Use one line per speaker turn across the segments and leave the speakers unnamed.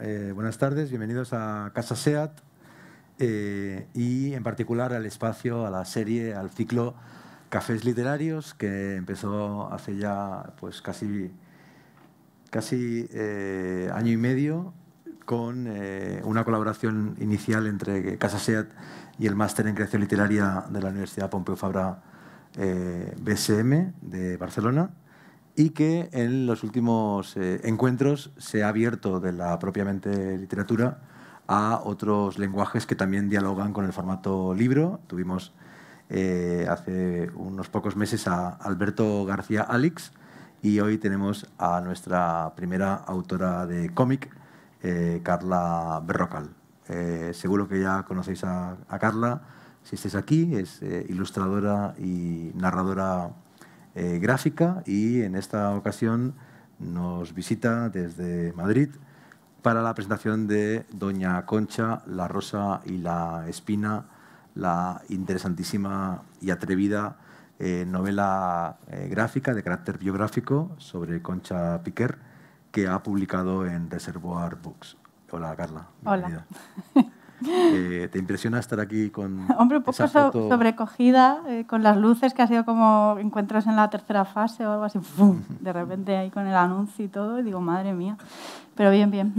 Eh, buenas tardes, bienvenidos a Casa SEAT eh, y en particular al espacio, a la serie, al ciclo Cafés Literarios que empezó hace ya pues casi, casi eh, año y medio con una colaboración inicial entre Casa SEAT y el Máster en Creación Literaria de la Universidad Pompeu Fabra BSM de Barcelona y que en los últimos eh, encuentros se ha abierto de la propiamente literatura a otros lenguajes que también dialogan con el formato libro. Tuvimos eh, hace unos pocos meses a Alberto García Alix y hoy tenemos a nuestra primera autora de cómic, eh, Carla Berrocal. seguro que ya conocéis a, a Carla, si estáis aquí, es ilustradora y narradora eh, gráfica y en esta ocasión nos visita desde Madrid para la presentación de Doña Concha, la Rosa y la Espina, la interesantísima y atrevida eh, novela eh, gráfica de carácter biográfico sobre Concha Piquer que ha publicado en Reservoir Books. Hola, Carla.
Hola.
¿Te impresiona estar aquí con Hombre, un poco
sobrecogida, eh, con las luces, que ha sido como encuentras en la tercera fase o algo así, de repente ahí con el anuncio y todo, y digo, madre mía, pero bien, bien.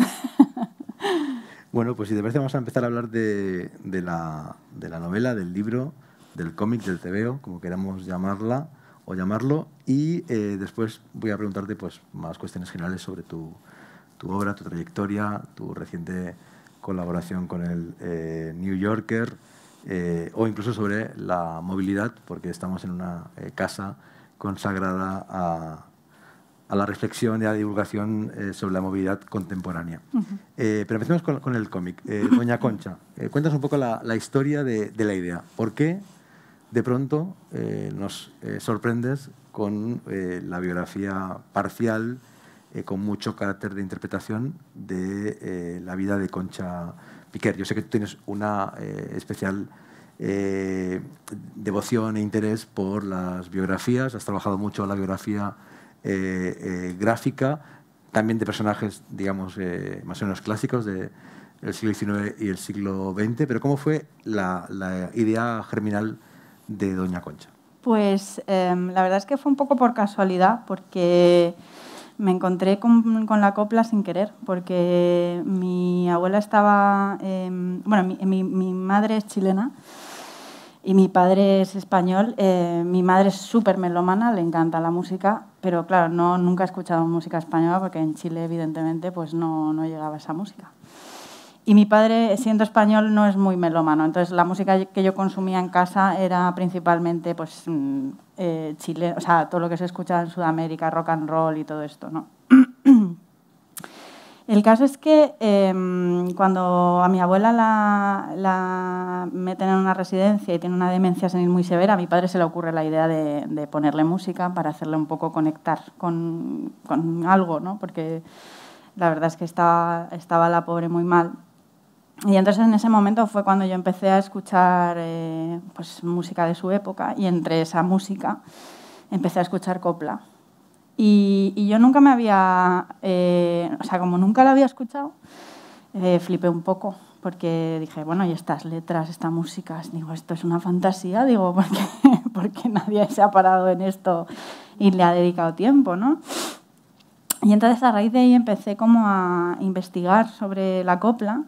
bueno, pues si te parece vamos a empezar a hablar de, la, novela, del libro, del cómic, del tebeo, como queramos llamarla o llamarlo, y eh, después voy a preguntarte pues, más cuestiones generales sobre tu obra, tu trayectoria, tu reciente colaboración con el eh, New Yorker eh, o incluso sobre la movilidad, porque estamos en una eh, casa consagrada a, la reflexión y a la divulgación sobre la movilidad contemporánea. pero empecemos con, el cómic. Doña Concha, cuéntanos un poco la, historia de, de, la idea. ¿Por qué de pronto nos sorprendes con la biografía parcial? Eh, con mucho carácter de interpretación de eh, la vida de Concha Piquer. Yo sé que tú tienes una eh, especial devoción e interés por las biografías, has trabajado mucho la biografía gráfica, también de personajes, digamos, más o menos clásicos del siglo XIX y el siglo XX, pero ¿cómo fue la idea germinal de Doña Concha?
Pues em, la verdad es que fue un poco por casualidad, porque me encontré con, la copla sin querer, porque mi abuela estaba, em, bueno, mi, mi, madre es chilena y mi padre es español. Eh, mi madre es súper melomana le encanta la música, pero claro, no, nunca he escuchado música española porque en Chile, evidentemente, pues no, no llegaba esa música. Y mi padre, siendo español, no es muy melómano. Entonces, la música que yo consumía en casa era principalmente pues, mm, eh, chile, o sea, todo lo que se escucha en Sudamérica, rock and roll y todo esto. ¿no? El caso es que em, cuando a mi abuela la, meten en una residencia y tiene una demencia senil muy severa, a mi padre se le ocurre la idea de, ponerle música para hacerle un poco conectar con, con algo, ¿no? porque la verdad es que estaba, estaba la pobre muy mal. Y entonces en ese momento fue cuando yo empecé a escuchar eh, pues, música de su época y entre esa música empecé a escuchar copla. Y, y yo nunca me había, eh, o sea, como nunca la había escuchado, eh, flipé un poco porque dije, bueno, y estas letras, esta música, digo, esto es una fantasía, digo, porque, porque nadie se ha parado en esto y le ha dedicado tiempo, ¿no? Y entonces a raíz de ahí empecé como a investigar sobre la copla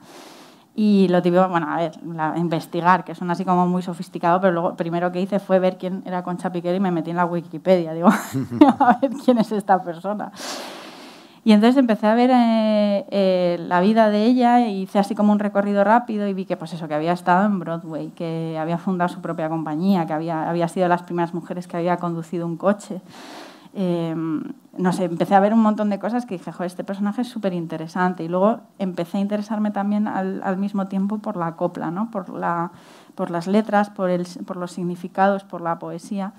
y lo típico, bueno, a ver, investigar, que son así como muy sofisticado, pero luego primero que hice fue ver quién era Concha Piquer y me metí en la Wikipedia. Digo, a ver quién es esta persona. Y entonces empecé a ver eh, eh, la vida de ella y hice así como un recorrido rápido y vi que, pues eso, que había estado en Broadway, que había fundado su propia compañía, que había, había sido de las primeras mujeres que había conducido un coche eh, no sé, empecé a ver un montón de cosas que dije, joder, este personaje es súper interesante. Y luego empecé a interesarme también al, mismo tiempo por la copla, ¿no? por, la, por las letras, por, el, por los significados, por la poesía.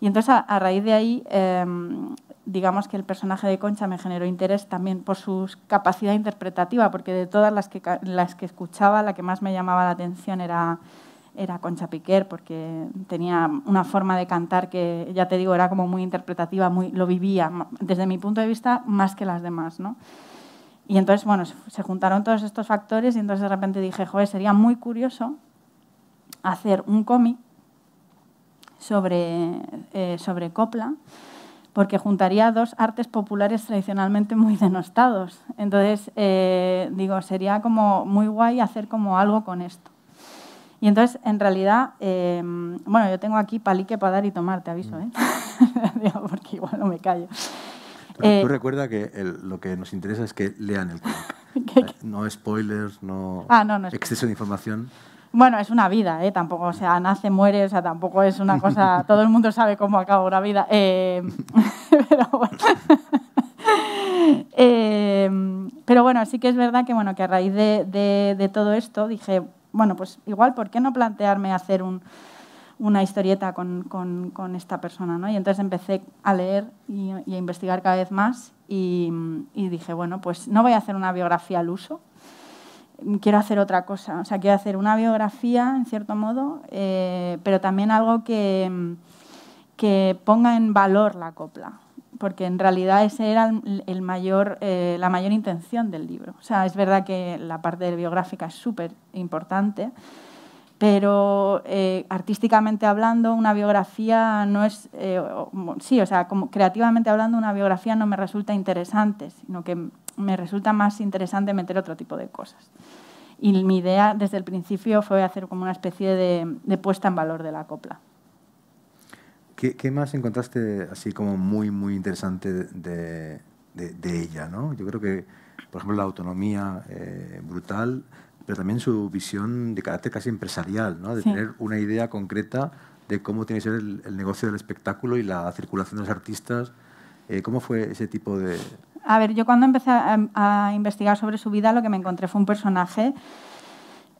Y entonces a, raíz de ahí, em, digamos que el personaje de Concha me generó interés también por su capacidad interpretativa, porque de todas las que, las que escuchaba, la que más me llamaba la atención era era Concha Piquer, porque tenía una forma de cantar que, ya te digo, era como muy interpretativa, muy, lo vivía, desde mi punto de vista, más que las demás, Y entonces, bueno, se juntaron todos estos factores y entonces de repente dije, joder, sería muy curioso hacer un cómic sobre, eh, sobre copla, porque juntaría dos artes populares tradicionalmente muy denostados. Entonces, eh, digo, sería como muy guay hacer como algo con esto. Y entonces, en realidad, em, bueno, yo tengo aquí palique para dar y tomar, te aviso, mm. ¿eh? porque igual no me callo.
tú eh, recuerda que lo que nos interesa es que lean el cómic. no spoilers, no, ah, exceso de información.
Bueno, es una vida, ¿eh? Tampoco, o sea, nace, muere, o sea, tampoco es una cosa... todo el mundo sabe cómo acaba una vida. Em, em, pero bueno... sí que es verdad que, bueno, que a raíz de todo esto dije, bueno, pues igual, ¿por qué no plantearme hacer una historieta con, esta persona? ¿no? Y entonces empecé a leer y, a investigar cada vez más y, dije, bueno, pues no voy a hacer una biografía al uso, quiero hacer otra cosa, o sea, quiero hacer una biografía, en cierto modo, eh, pero también algo que ponga en valor la copla porque en realidad esa era el, mayor, eh, la mayor intención del libro. O sea, es verdad que la parte biográfica es súper importante, pero eh, artísticamente hablando, una biografía no es, eh, sí, o sea, como creativamente hablando, una biografía no me resulta interesante, sino que me resulta más interesante meter otro tipo de cosas. Y mi idea desde el principio fue hacer como una especie de puesta en valor de la copla.
¿Qué, más encontraste así como muy, muy interesante de, ella? Yo creo que, por ejemplo, la autonomía eh, brutal, pero también su visión de carácter casi empresarial, ¿no? de tener una idea concreta de cómo tiene que ser el, negocio del espectáculo y la circulación de los artistas. Eh, ¿Cómo fue ese tipo de...?
A ver, yo cuando empecé a investigar sobre su vida lo que me encontré fue un personaje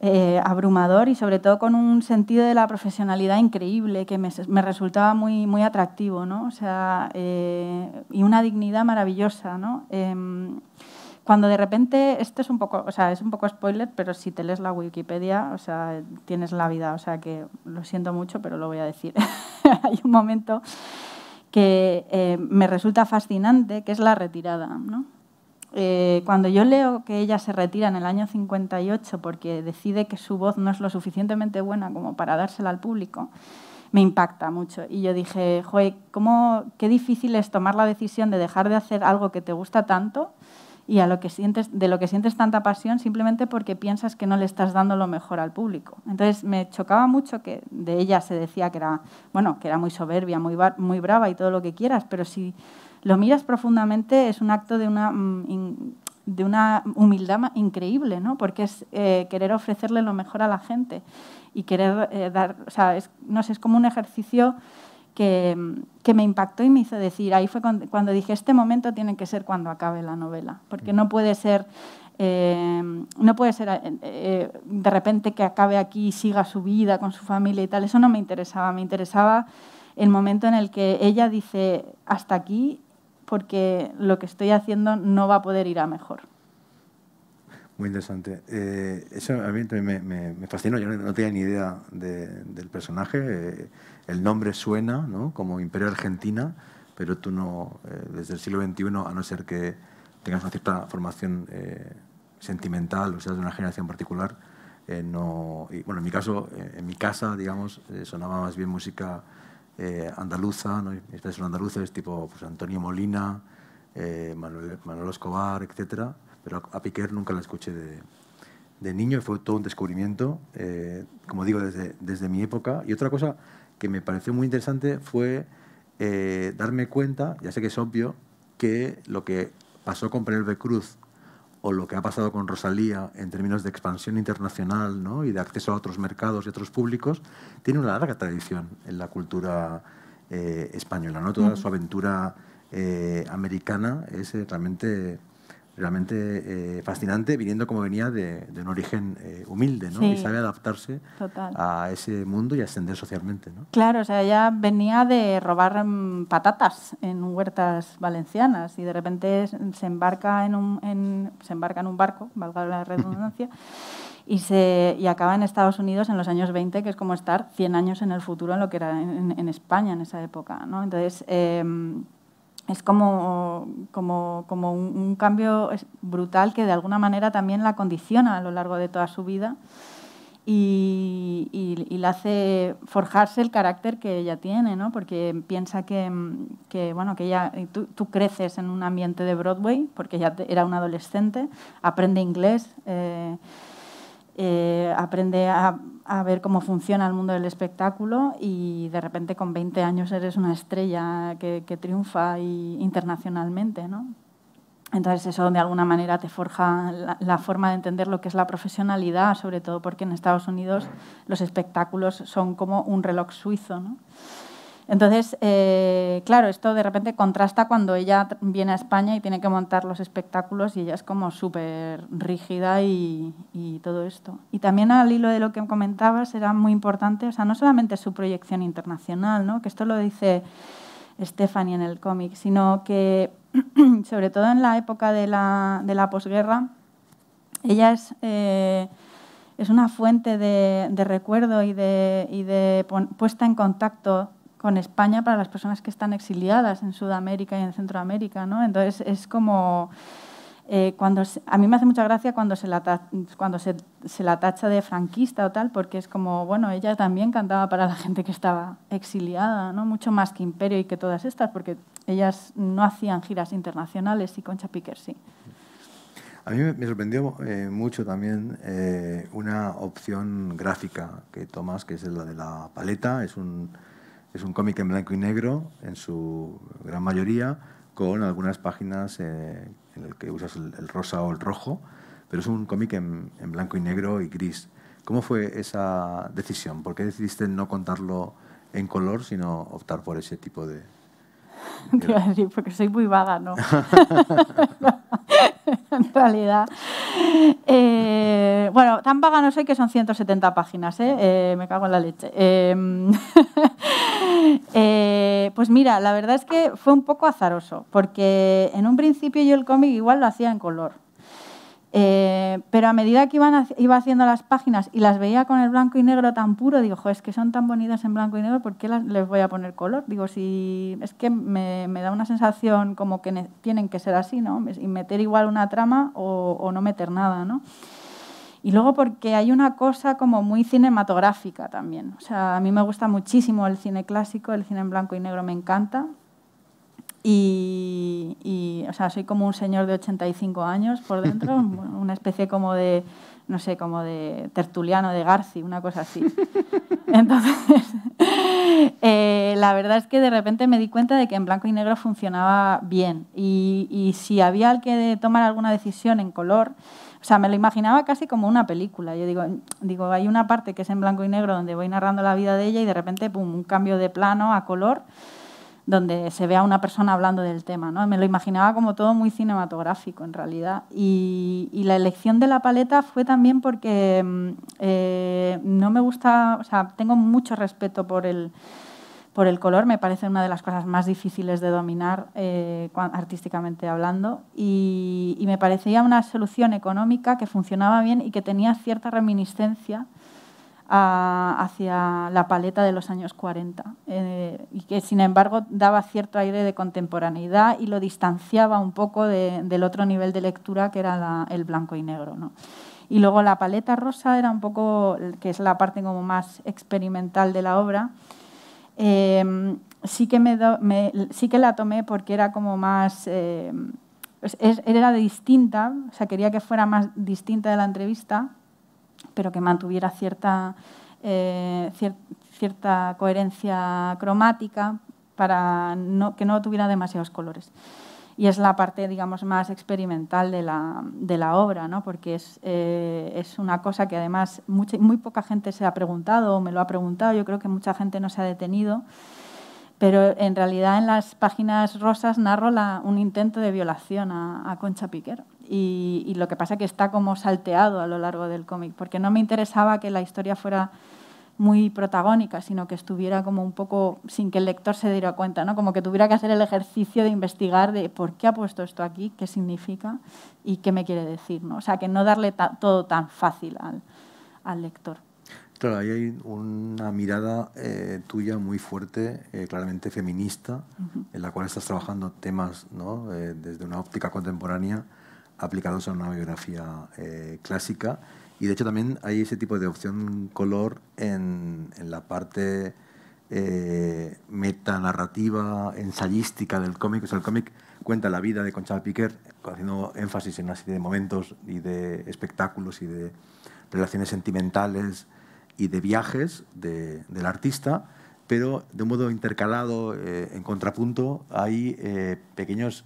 eh, abrumador y sobre todo con un sentido de la profesionalidad increíble que me, resultaba muy, muy atractivo, ¿no? O sea, eh, y una dignidad maravillosa, ¿no? Em, cuando de repente, esto es un poco, o sea, es un poco spoiler, pero si te lees la Wikipedia, o sea, tienes la vida, o sea que lo siento mucho, pero lo voy a decir. Hay un momento que eh, me resulta fascinante, que es la retirada, ¿no? Eh, cuando yo leo que ella se retira en el año 58 porque decide que su voz no es lo suficientemente buena como para dársela al público, me impacta mucho. Y yo dije, joder, ¿cómo, qué difícil es tomar la decisión de dejar de hacer algo que te gusta tanto y a lo que sientes, de lo que sientes tanta pasión simplemente porque piensas que no le estás dando lo mejor al público. Entonces me chocaba mucho que de ella se decía que era, bueno, que era muy soberbia, muy, muy brava y todo lo que quieras, pero si lo miras profundamente, es un acto de una, mm, de una humildad increíble, ¿no? porque es eh, querer ofrecerle lo mejor a la gente y querer eh, dar, es, no sé, es como un ejercicio que, me impactó y me hizo decir, ahí fue cuando, dije, este momento tiene que ser cuando acabe la novela, porque mm. no puede ser, eh, no puede ser de repente que acabe aquí y siga su vida con su familia y tal, eso no me interesaba, me interesaba el momento en el que ella dice, hasta aquí porque lo que estoy haciendo no va a poder ir a mejor.
Muy interesante. Eh, eso a mí me, me, fascinó. Yo no, tenía ni idea del personaje. Eh, el nombre suena ¿no? como Imperio Argentina, pero tú no, eh, desde el siglo XXI, a no ser que tengas una cierta formación sentimental o seas de una generación particular, no. bueno, en mi caso, en mi casa, digamos, sonaba más bien música eh, andaluza, ¿no? andaluces tipo pues, Antonio Molina, eh, Manuel, Escobar, etc. Pero a, Piquer nunca la escuché de, niño y fue todo un descubrimiento, eh, como digo, desde, mi época. Y otra cosa que me pareció muy interesante fue eh, darme cuenta, ya sé que es obvio, que lo que pasó con de Cruz o lo que ha pasado con Rosalía en términos de expansión internacional y de acceso a otros mercados y otros públicos, tiene una larga tradición en la cultura eh, española. ¿no? Toda su aventura eh, americana es eh, realmente realmente eh, fascinante, viniendo como venía de, un origen eh, humilde, ¿no? y sabe adaptarse a ese mundo y ascender socialmente, ¿no?
Claro, o sea, ella venía de robar mm, patatas en huertas valencianas y de repente se embarca en un, se embarca en un barco, valga la redundancia, y, se, y acaba en Estados Unidos en los años 20, que es como estar 100 años en el futuro en lo que era en, España en esa época. ¿no? Entonces, em, es como, como, como un, cambio brutal que de alguna manera también la condiciona a lo largo de toda su vida y, y, la hace forjarse el carácter que ella tiene, ¿no? porque piensa que, que bueno, que ella, eh, tú, creces en un ambiente de Broadway, porque ella era una adolescente, aprende inglés. Eh, eh, aprende a, ver cómo funciona el mundo del espectáculo y de repente con 20 años eres una estrella que, triunfa internacionalmente. ¿no? Entonces eso de alguna manera te forja la, la, forma de entender lo que es la profesionalidad, sobre todo porque en Estados Unidos los espectáculos son como un reloj suizo. ¿no? Entonces, eh, claro, esto de repente contrasta cuando ella viene a España y tiene que montar los espectáculos y ella es como súper rígida y, todo esto. Y también al hilo de lo que comentabas, era muy importante, o sea, no solamente su proyección internacional, ¿no? que esto lo dice Stephanie en el cómic, sino que, sobre todo en la época de la, posguerra, ella es... Eh, es una fuente de, recuerdo y de, y de puesta en contacto con España para las personas que están exiliadas en Sudamérica y en Centroamérica, ¿no? Entonces es como eh, cuando a mí me hace mucha gracia cuando se la cuando se, la tacha de franquista o tal, porque es como bueno ella también cantaba para la gente que estaba exiliada, ¿no? Mucho más que Imperio y que todas estas, porque ellas no hacían giras internacionales y Concha Piquer sí. A
mí me sorprendió eh, mucho también eh, una opción gráfica que tomas, que es la de la paleta. Es un, es un cómic en blanco y negro, en su gran mayoría, con algunas páginas eh, en las que usas el, rosa o el rojo, pero es un cómic en, blanco y negro y gris. ¿Cómo fue esa decisión? ¿Por qué decidiste no contarlo en color, sino optar por ese tipo de...?
porque soy muy vaga, ¿no? en realidad. Eh, bueno, tan vaga no sé que son 170 páginas, ¿eh? eh, me cago en la leche. Eh, pues mira, la verdad es que fue un poco azaroso, porque en un principio yo el cómic igual lo hacía en color. Eh, pero a medida que iba haciendo las páginas y las veía con el blanco y negro tan puro, digo, es que son tan bonitas en blanco y negro, ¿por qué les voy a poner color? Digo, si es que me, da una sensación como que tienen que ser así, ¿no? Y meter igual una trama o, o no meter nada, ¿no? Y luego porque hay una cosa como muy cinematográfica también. O sea, a mí me gusta muchísimo el cine clásico, el cine en blanco y negro me encanta. Y, o sea, soy como un señor de 85 años por dentro, una especie como de, no sé, como de tertuliano de Garci, una cosa así. Entonces, eh, la verdad es que de repente me di cuenta de que en blanco y negro funcionaba bien. Y, y si había que tomar alguna decisión en color, o sea, me lo imaginaba casi como una película. Yo digo, digo, hay una parte que es en blanco y negro donde voy narrando la vida de ella y de repente, pum, un cambio de plano a color donde se ve a una persona hablando del tema. ¿no? Me lo imaginaba como todo muy cinematográfico, en realidad. Y, la elección de la paleta fue también porque mm, eh, no me gusta, o sea, tengo mucho respeto por el por el color, me parece una de las cosas más difíciles de dominar eh, artísticamente hablando, y, me parecía una solución económica que funcionaba bien y que tenía cierta reminiscencia hacia la paleta de los años 40, eh, y que sin embargo daba cierto aire de contemporaneidad y lo distanciaba un poco del otro nivel de lectura que era el blanco y negro. Y luego la paleta rosa era un poco, que es la parte como más experimental de la obra, Em, sí, que la tomé porque era como más... Em, era distinta, o sea, quería que fuera más distinta de la entrevista, pero que mantuviera cierta, eh, coherencia cromática para que no tuviera demasiados colores y es la parte, digamos, más experimental de la, de la obra, ¿no? porque es, eh, es, una cosa que además muy poca gente se ha preguntado o me lo ha preguntado, yo creo que mucha gente no se ha detenido, pero en realidad en las páginas rosas narro la, un intento de violación a, a Concha Piquer Y, y lo que pasa es que está como salteado a lo largo del cómic, porque no me interesaba que la historia fuera muy protagónica, sino que estuviera como un poco sin que el lector se diera cuenta, ¿no? como que tuviera que hacer el ejercicio de investigar de por qué ha puesto esto aquí, qué significa y qué me quiere decir. ¿no? O sea, que no darle todo tan fácil al, lector.
Claro, ahí hay una mirada eh, tuya muy fuerte, eh, claramente feminista, en la cual estás trabajando temas ¿no? Eh, desde una óptica contemporánea aplicados a una biografía clásica y de hecho también hay ese tipo de opción color en, la parte eh, metanarrativa, ensayística del cómic. O sea, el cómic cuenta la vida de Conchal Piquer, haciendo énfasis en una serie de momentos y de espectáculos y de relaciones sentimentales y de viajes del artista, pero de un modo intercalado, eh, en contrapunto, hay eh, pequeños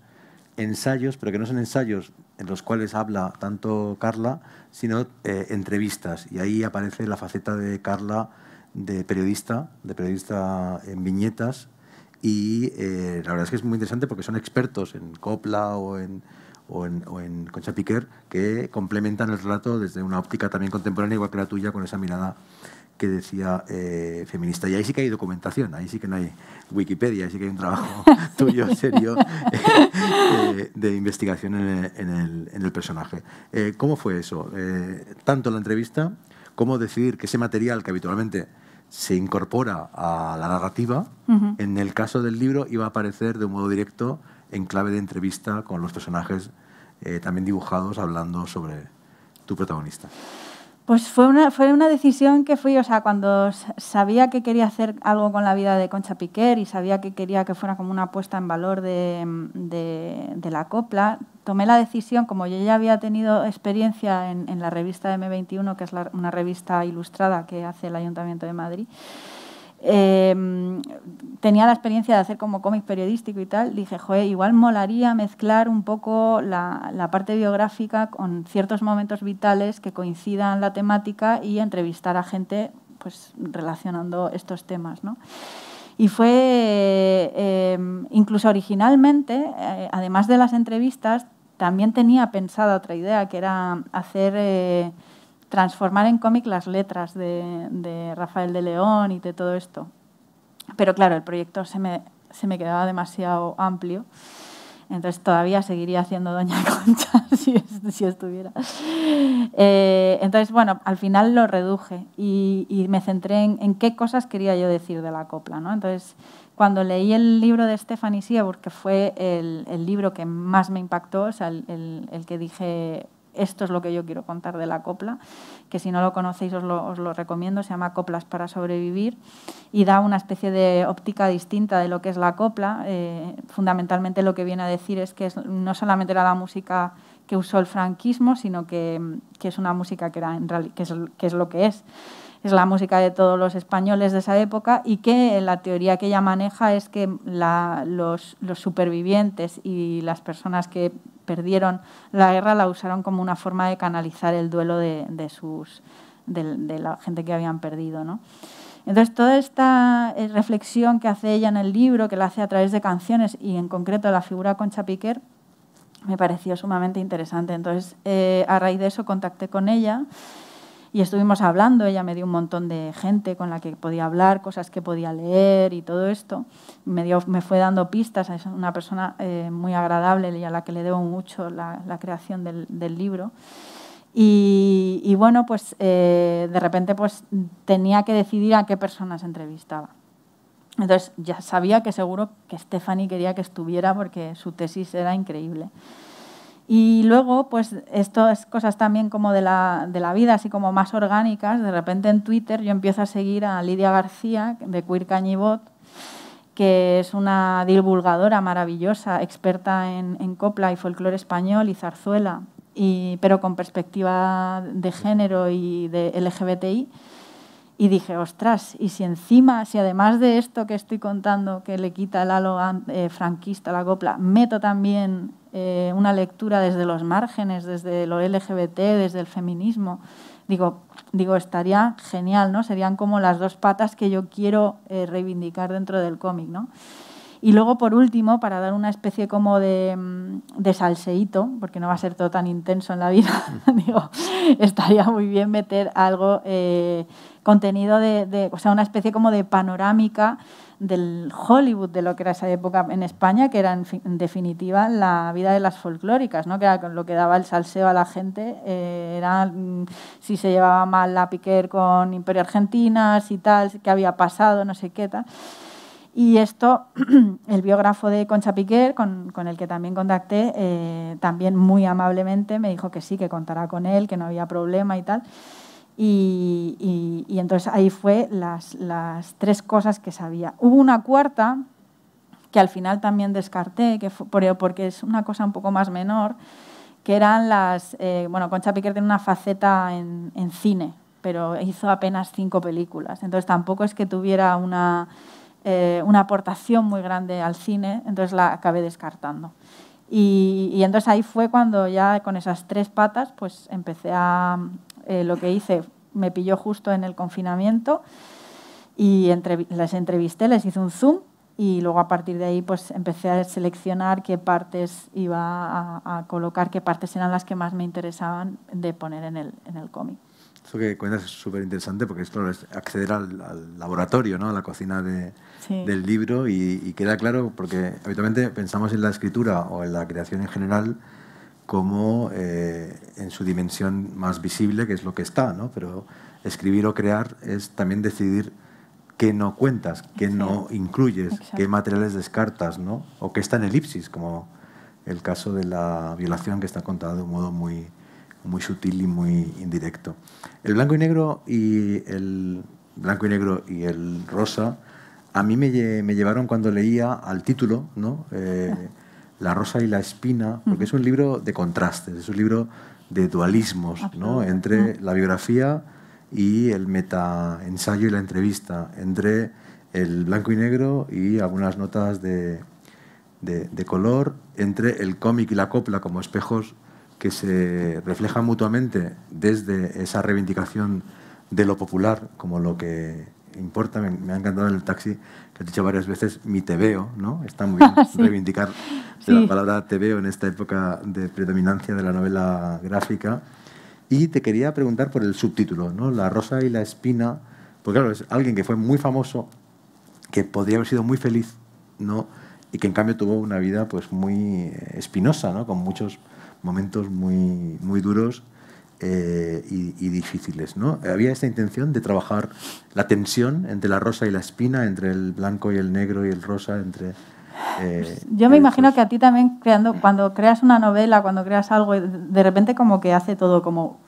ensayos, pero que no son ensayos en los cuales habla tanto Carla, sino eh, entrevistas. Y ahí aparece la faceta de Carla de periodista, de periodista en viñetas. Y eh, la verdad es que es muy interesante porque son expertos en copla o o en, o en Concha Piquer que complementan el relato desde una óptica también contemporánea, igual que la tuya, con esa mirada que decía eh, feminista. Y ahí sí que hay documentación, ahí sí que no hay Wikipedia, ahí sí que hay un trabajo tuyo serio eh, eh, de investigación en el, personaje. ¿Cómo fue eso? tanto la entrevista, como decidir que ese material que habitualmente se incorpora a la narrativa, en el caso del libro iba a aparecer de un modo directo en clave de entrevista con los personajes también dibujados hablando sobre tu protagonista.
Pues fue una, fue una decisión que fui, o sea, cuando sabía que quería hacer algo con la vida de Concha Piquer y sabía que quería que fuera como una apuesta en valor de, la copla, tomé la decisión, como yo ya había tenido experiencia en, la revista M21, que es una revista ilustrada que hace el Ayuntamiento de Madrid, Em, tenía la experiencia de hacer como cómic periodístico y tal, dije, joder, igual molaría mezclar un poco la, parte biográfica con ciertos momentos vitales que coincidan la temática y entrevistar a gente pues, relacionando estos temas. ¿no? Y fue, em, incluso originalmente, eh, además de las entrevistas, también tenía pensada otra idea, que era hacer eh, transformar en cómic las letras de, Rafael de León y de todo esto. Pero claro, el proyecto se me, quedaba demasiado amplio. Entonces todavía seguiría haciendo Doña Concha si, estuviera. Eh, entonces, bueno, al final lo reduje y, me centré en, qué cosas quería yo decir de la copla. ¿no? Entonces, cuando leí el libro de Stephanie Siebur, que fue el, libro que más me impactó, o sea, el que dije, esto es lo que yo quiero contar de la copla, que si no lo conocéis os lo, recomiendo, se llama Coplas para sobrevivir y da una especie de óptica distinta de lo que es la copla. Eh, fundamentalmente lo que viene a decir es que no solamente era la música que usó el franquismo, sino que, es una música que, era en que es lo que es es la música de todos los españoles de esa época y que la teoría que ella maneja es que los, supervivientes y las personas que perdieron la guerra la usaron como una forma de canalizar el duelo de, de sus, de, la gente que habían perdido. ¿no? Entonces, toda esta eh, reflexión que hace ella en el libro, que la hace a través de canciones y en concreto la figura Concha Piquer, me pareció sumamente interesante. Entonces, eh, a raíz de eso contacté con ella y estuvimos hablando, ella me dio un montón de gente con la que podía hablar, cosas que podía leer y todo esto. Me, fue dando pistas, es una persona eh, muy agradable y a la que le debo mucho la, creación del, libro. Y, bueno, pues eh, de repente pues, tenía que decidir a qué personas entrevistaba. Entonces ya sabía que seguro que Stephanie quería que estuviera porque su tesis era increíble. Y luego, pues estas cosas también como de la, vida, así como más orgánicas, de repente en Twitter yo empiezo a seguir a Lidia García de Queer Cañibot, que es una divulgadora maravillosa, experta en, copla y folclore español y zarzuela, y, pero con perspectiva de género y de LGBTI. Y dije, ostras, y si encima, si además de esto que estoy contando, que le quita el halo eh, franquista a la copla, meto también eh, una lectura desde los márgenes, desde lo LGBT, desde el feminismo. Digo, digo, estaría genial, ¿no? Serían como las dos patas que yo quiero eh, reivindicar dentro del cómic, ¿no? Y luego, por último, para dar una especie como de, mm, de salseíto, porque no va a ser todo tan intenso en la vida, digo, estaría muy bien meter algo, eh, contenido de, de, o sea, una especie como de panorámica del Hollywood, de lo que era esa época en España, que era en, definitiva la vida de las folclóricas, ¿no? que era lo que daba el salseo a la gente, eh, era mm, si se llevaba mal la piquer con Imperio Argentina, y tal, qué había pasado, no sé qué tal. Y esto, el biógrafo de Concha Piquer, con, con el que también contacté, eh, también muy amablemente me dijo que sí, que contará con él, que no había problema y tal. Y, entonces ahí fue las, las, tres cosas que sabía. Hubo una cuarta que al final también descarté, que fue, porque es una cosa un poco más menor, que eran las... Eh, bueno, Concha Piquer tiene una faceta en, en, cine, pero hizo apenas cinco películas. Entonces tampoco es que tuviera una, eh, una aportación muy grande al cine, entonces la acabé descartando. Y, y, entonces ahí fue cuando ya con esas tres patas pues empecé a, eh, lo que hice me pilló justo en el confinamiento y les entrevisté, les hice un Zoom y luego a partir de ahí pues empecé a seleccionar qué partes iba a, colocar, qué partes eran las que más me interesaban de poner en el, en el cómic.
Eso que cuentas es súper interesante porque esto es acceder al, laboratorio, ¿no? a la cocina
del
libro y, y, queda claro porque habitualmente pensamos en la escritura o en la creación en general como eh, en su dimensión más visible, que es lo que está, ¿no? Pero escribir o crear es también decidir qué no cuentas, qué no incluyes, qué materiales descartas, ¿no? O qué está en elipsis, como el caso de la violación que está contada de un modo muy, muy sutil y muy indirecto. El blanco y negro y el blanco y negro y el rosa a mí me, llevaron cuando leía al título, ¿no? Eh, La rosa y la espina, porque es un libro de contrastes, es un libro de dualismos, ¿no? entre la biografía y el meta ensayo y la entrevista, entre el blanco y negro y algunas notas de, de color, entre el cómic y la copla como espejos que se reflejan mutuamente desde esa reivindicación de lo popular como lo que importa, me, ha encantado el taxi, que has dicho varias veces, mi te veo, ¿no? Está muy bien reivindicar la palabra te veo en esta época de predominancia de la novela gráfica. Y te quería preguntar por el subtítulo, ¿no? La rosa y la espina, porque claro, es alguien que fue muy famoso, que podría haber sido muy feliz, ¿no? Y que en cambio tuvo una vida pues muy eh, espinosa, ¿no? Con muchos momentos muy, muy duros eh, y, difíciles. ¿no? Había esta intención de trabajar la tensión entre la rosa y la espina, entre el blanco y el negro y el rosa, entre... Eh, pues
yo me imagino que a ti también, creando, cuando creas una novela, cuando creas algo, de repente como que hace todo como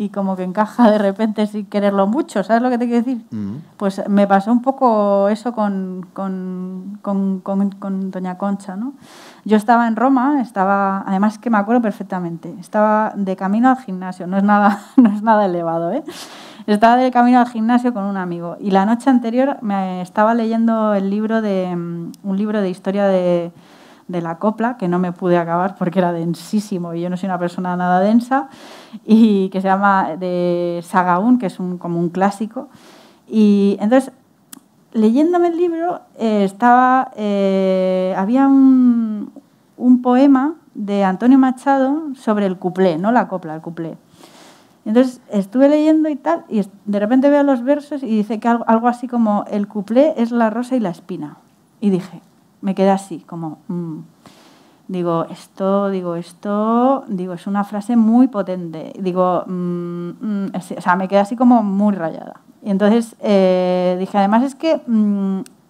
y como que encaja de repente sin quererlo mucho, ¿sabes lo que te quiero decir? Mm. Pues me pasó un poco eso con, con, Doña Concha, ¿no? Yo estaba en Roma, estaba, además que me acuerdo perfectamente, estaba de camino al gimnasio, no es nada, no es nada elevado, ¿eh? Estaba de camino al gimnasio con un amigo y la noche anterior me estaba leyendo el libro de, mm, un libro de historia de, de la copla, que no me pude acabar porque era densísimo y yo no soy una persona nada densa, y que se llama de Sagaún, que es un, como un clásico. Y entonces, leyéndome el libro, eh, estaba, eh, había un, poema de Antonio Machado sobre el cuplé, no la copla, el cuplé. Entonces estuve leyendo y tal, y de repente veo los versos y dice que algo así como el cuplé es la rosa y la espina. Y dije, me queda así, como... Mm". Digo, esto, digo, esto, digo, es una frase muy potente. Digo, mm, mm", o sea, me queda así como muy rayada. Y entonces eh, dije, además es que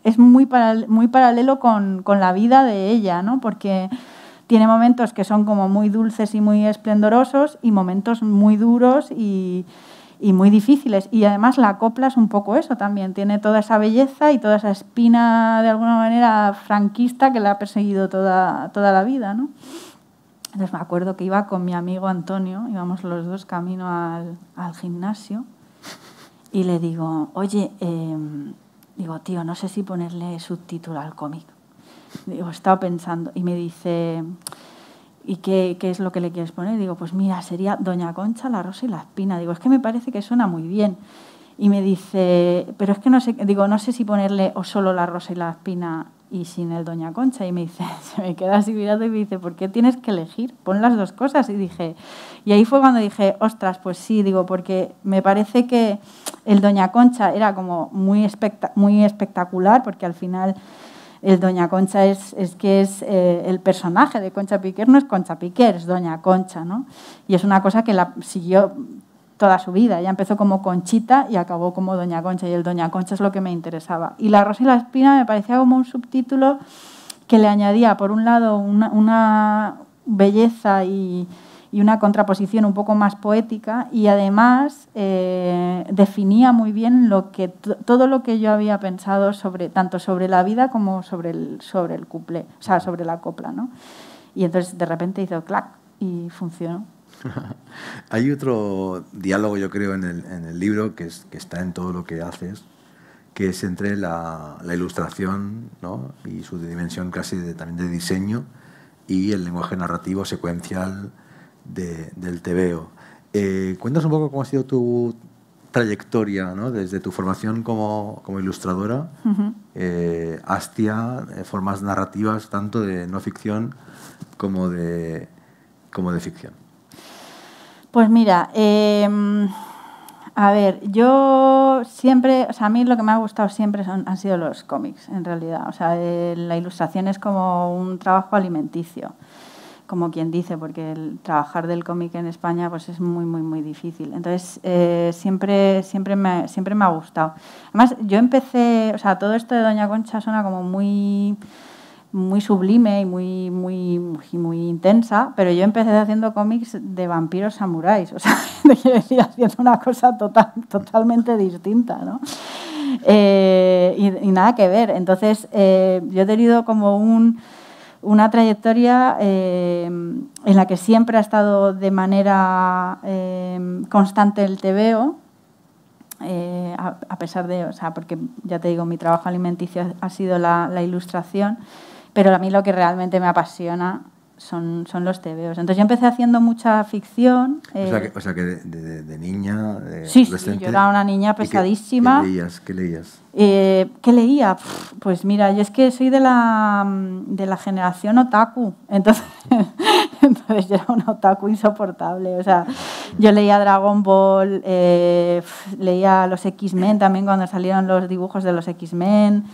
es muy, muy paralelo con, con, la vida de ella, ¿no? Porque tiene momentos que son como muy dulces y muy esplendorosos y momentos muy duros y, y muy difíciles. Y además la copla es un poco eso también, tiene toda esa belleza y toda esa espina de alguna manera franquista que la ha perseguido toda, toda la vida. ¿no? Entonces me acuerdo que iba con mi amigo Antonio, íbamos los dos camino al, al gimnasio y le digo, oye, em, digo, tío, no sé si ponerle subtítulo al cómic. Digo, estaba pensando y me dice ¿y qué, es lo que le quieres poner? Digo, pues mira, sería Doña Concha, la rosa y la espina. Digo, es que me parece que suena muy bien. Y me dice, pero es que no sé, digo, no sé si ponerle o solo la rosa y la espina y sin el Doña Concha. Y me dice, se me queda así mirando y me dice, ¿por qué tienes que elegir? Pon las dos cosas. Y dije, y ahí fue cuando dije, ostras, pues sí, digo, porque me parece que el Doña Concha era como muy, muy espectacular, porque al final el Doña Concha es, que es eh, el personaje de Concha Piquer, no es Concha Piquer, es Doña Concha, ¿no? Y es una cosa que la siguió toda su vida. Ella empezó como Conchita y acabó como Doña Concha, y el Doña Concha es lo que me interesaba. Y La Rosa y la Espina me parecía como un subtítulo que le añadía, por un lado, una, belleza y, una contraposición un poco más poética, y además eh, definía muy bien todo lo que yo había pensado sobre, tanto sobre la vida como sobre el, sobre el sea, sobre la copla, ¿no? Y entonces de repente hizo clac y funcionó.
Hay otro diálogo, yo creo, en el, libro que, está en todo lo que haces, que es entre la, ilustración y su dimensión casi también de diseño y el lenguaje narrativo secuencial del TVO. Eh, cuéntanos un poco cómo ha sido tu, trayectoria, ¿no? desde tu formación como, ilustradora hastia, eh, eh, formas narrativas tanto de no ficción como de, como de ficción.
Pues mira, em, a ver, yo siempre, o sea, a mí lo que me ha gustado siempre han sido los cómics, en realidad. O sea, eh, la ilustración es como un trabajo alimenticio como quien dice, porque el trabajar del cómic en España pues es muy, muy, muy difícil. Entonces, eh, siempre, siempre, me, siempre me ha gustado. Además, yo empecé, o sea, todo esto de Doña Concha suena como muy muy sublime y muy, muy, muy, intensa, pero yo empecé haciendo cómics de vampiros samuráis, o sea, yo decía, haciendo una cosa total, totalmente distinta, ¿no? Eh, y, nada que ver. Entonces, eh, yo he tenido como un una trayectoria eh, en la que siempre ha estado de manera eh, constante el TVO, eh, a, pesar de, o sea, porque ya te digo, mi trabajo alimenticio ha sido la, la ilustración, pero a mí lo que realmente me apasiona son, son los tebeos. Entonces yo empecé haciendo mucha ficción.
O, sea que, eh, de, niña... sí, sí, yo era una
niña pesadísima. Qué, leías? ¿Qué leías? Eh, ¿Qué leía? Pues mira, yo es que soy de la, mm, de la generación otaku, entonces, entonces yo era un otaku insoportable. O sea, yo leía Dragon Ball, eh, leía los X-Men también cuando salieron los dibujos de los X-Men.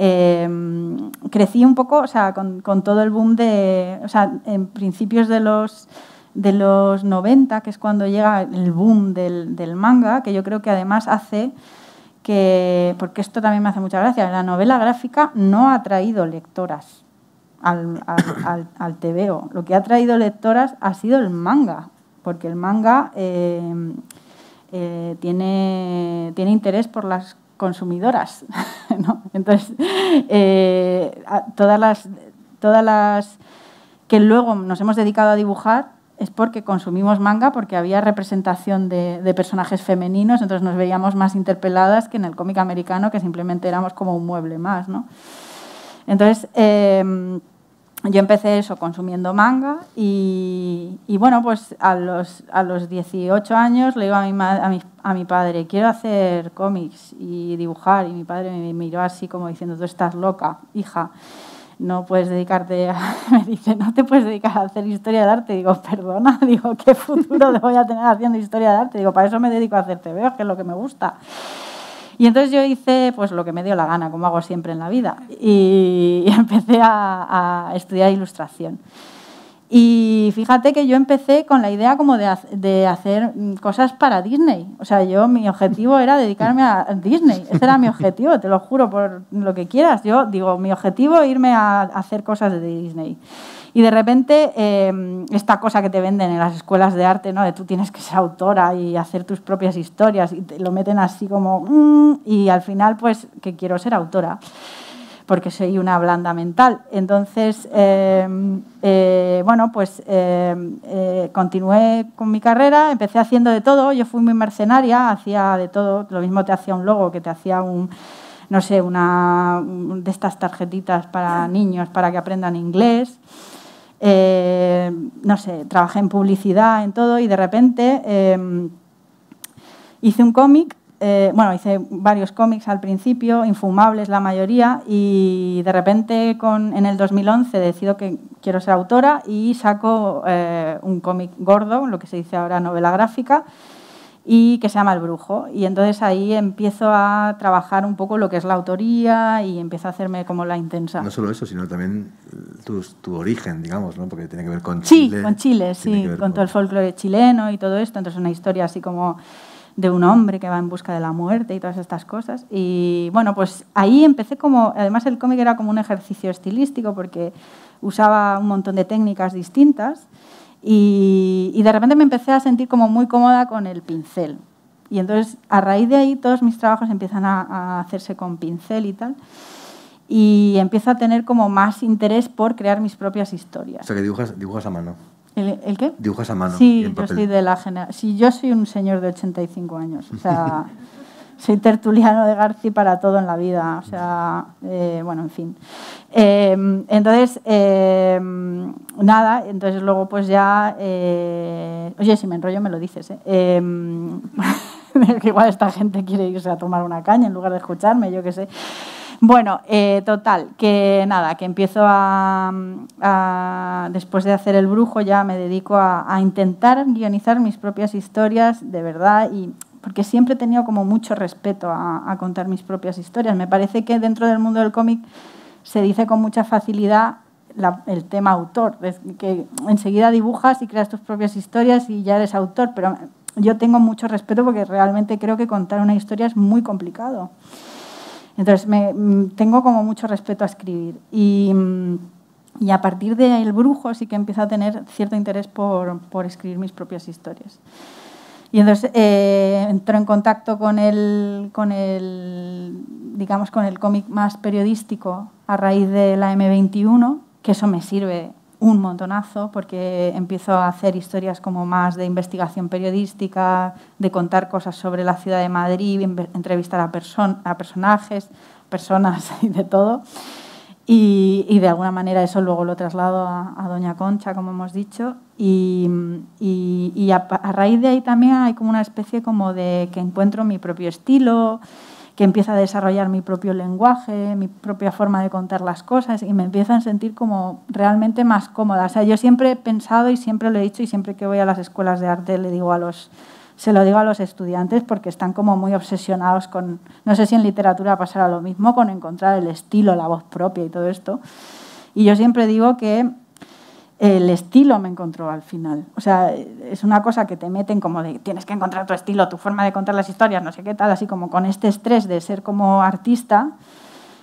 Em, crecí un poco, o sea, con, todo el boom de, o sea, en principios de los de los 90, que es cuando llega el boom del, manga, que yo creo que además hace que, porque esto también me hace mucha gracia, la novela gráfica no ha traído lectoras al, TVO, lo que ha traído lectoras ha sido el manga, porque el manga em, eh, tiene, tiene interés por las consumidoras. Entonces, eh, todas las, que luego nos hemos dedicado a dibujar es porque consumimos manga, porque había representación de, personajes femeninos, entonces nos veíamos más interpeladas que en el cómic americano, que simplemente éramos como un mueble más. ¿no? Entonces, em, yo empecé eso consumiendo manga y, bueno, pues a los, a los 18 años le digo a mi, a mi, padre, quiero hacer cómics y dibujar y mi padre me miró así como diciendo, tú estás loca, hija, no puedes dedicarte a... me dice, no te puedes dedicar a hacer historia de arte. Digo, perdona, digo, ¿qué futuro te voy a tener haciendo historia de arte? Digo, para eso me dedico a hacer TV, que es lo que me gusta. Y entonces yo hice pues lo que me dio la gana, como hago siempre en la vida, y, empecé a, a, estudiar ilustración. Y fíjate que yo empecé con la idea como de, de, hacer mm, cosas para Disney. O sea, yo mi objetivo era dedicarme a Disney. Ese era mi objetivo, te lo juro por lo que quieras. Yo digo, mi objetivo irme a hacer cosas de Disney. Y de repente, em, esta cosa que te venden en las escuelas de arte, ¿no? de tú tienes que ser autora y hacer tus propias historias, y te lo meten así como, mm", y al final, pues, que quiero ser autora porque soy una blanda mental. Entonces, em, eh, bueno, pues em, eh, continué con mi carrera, empecé haciendo de todo, yo fui muy mercenaria, hacía de todo, lo mismo te hacía un logo que te hacía un, no sé, una de estas tarjetitas para niños para que aprendan inglés. Eh, no sé, trabajé en publicidad, en todo, y de repente em, hice un cómic, eh, bueno, hice varios cómics al principio, infumables la mayoría, y de repente en el 2011 decido que quiero ser autora y saco eh, un cómic gordo, lo que se dice ahora novela gráfica, y que se llama El Brujo. Y entonces ahí empiezo a trabajar un poco lo que es la autoría y empiezo a hacerme como la intensa. No
solo eso, sino también eh, tu, origen, digamos, ¿no? porque tiene que ver con Chile. Sí, con Chile, sí, con, con
todo el folclore chileno y todo esto. Entonces una historia así como de un hombre que va en busca de la muerte y todas estas cosas. Y bueno, pues ahí empecé como, además el cómic era como un ejercicio estilístico porque usaba un montón de técnicas distintas y, de repente me empecé a sentir como muy cómoda con el pincel. Y entonces, a raíz de ahí, todos mis trabajos empiezan a, hacerse con pincel y tal. Y empiezo a tener como más interés por crear mis propias historias. O sea,
que dibujas, dibujas a mano.
¿El, qué? Dibujas a mano. Sí, yo soy de la generación. Sí, yo soy un señor de 85 años. sea, soy tertuliano de Garci para todo en la vida. O sea, eh, bueno, en fin. Em, entonces, em, nada, entonces luego pues ya... Eh, oye, si me enrollo me lo dices, ¿eh? Em, que igual esta gente quiere irse a tomar una caña en lugar de escucharme, yo qué sé. Bueno, eh, total, que nada, que empiezo a, Después de hacer el brujo, ya me dedico a, intentar guionizar mis propias historias de verdad y porque siempre he tenido como mucho respeto a, contar mis propias historias. Me parece que dentro del mundo del cómic se dice con mucha facilidad el tema autor, que enseguida dibujas y creas tus propias historias y ya eres autor, pero yo tengo mucho respeto porque realmente creo que contar una historia es muy complicado. Entonces, me, mm, tengo como mucho respeto a escribir. Y, mm, a partir de El Brujo sí que empiezo a tener cierto interés por, por escribir mis propias historias. Y entonces eh, entró en contacto con el, digamos, con el cómic más periodístico a raíz de la M21, que eso me sirve un montonazo porque empiezo a hacer historias como más de investigación periodística, de contar cosas sobre la ciudad de Madrid, entrevistar a, a personajes, personas y de todo. Y, de alguna manera eso luego lo traslado a, a Doña Concha, como hemos dicho, y, a, a, raíz de ahí también hay como una especie como de que encuentro mi propio estilo, que empieza a desarrollar mi propio lenguaje, mi propia forma de contar las cosas y me empiezan a sentir como realmente más cómoda. O sea, yo siempre he pensado y siempre lo he dicho y siempre que voy a las escuelas de arte le digo a los se lo digo a los estudiantes porque están como muy obsesionados con, no sé si en literatura pasará lo mismo, con encontrar el estilo, la voz propia y todo esto. Y yo siempre digo que el estilo me encontró al final. O sea, es una cosa que te meten como de tienes que encontrar tu estilo, tu forma de contar las historias, no sé qué tal, así como con este estrés de ser como artista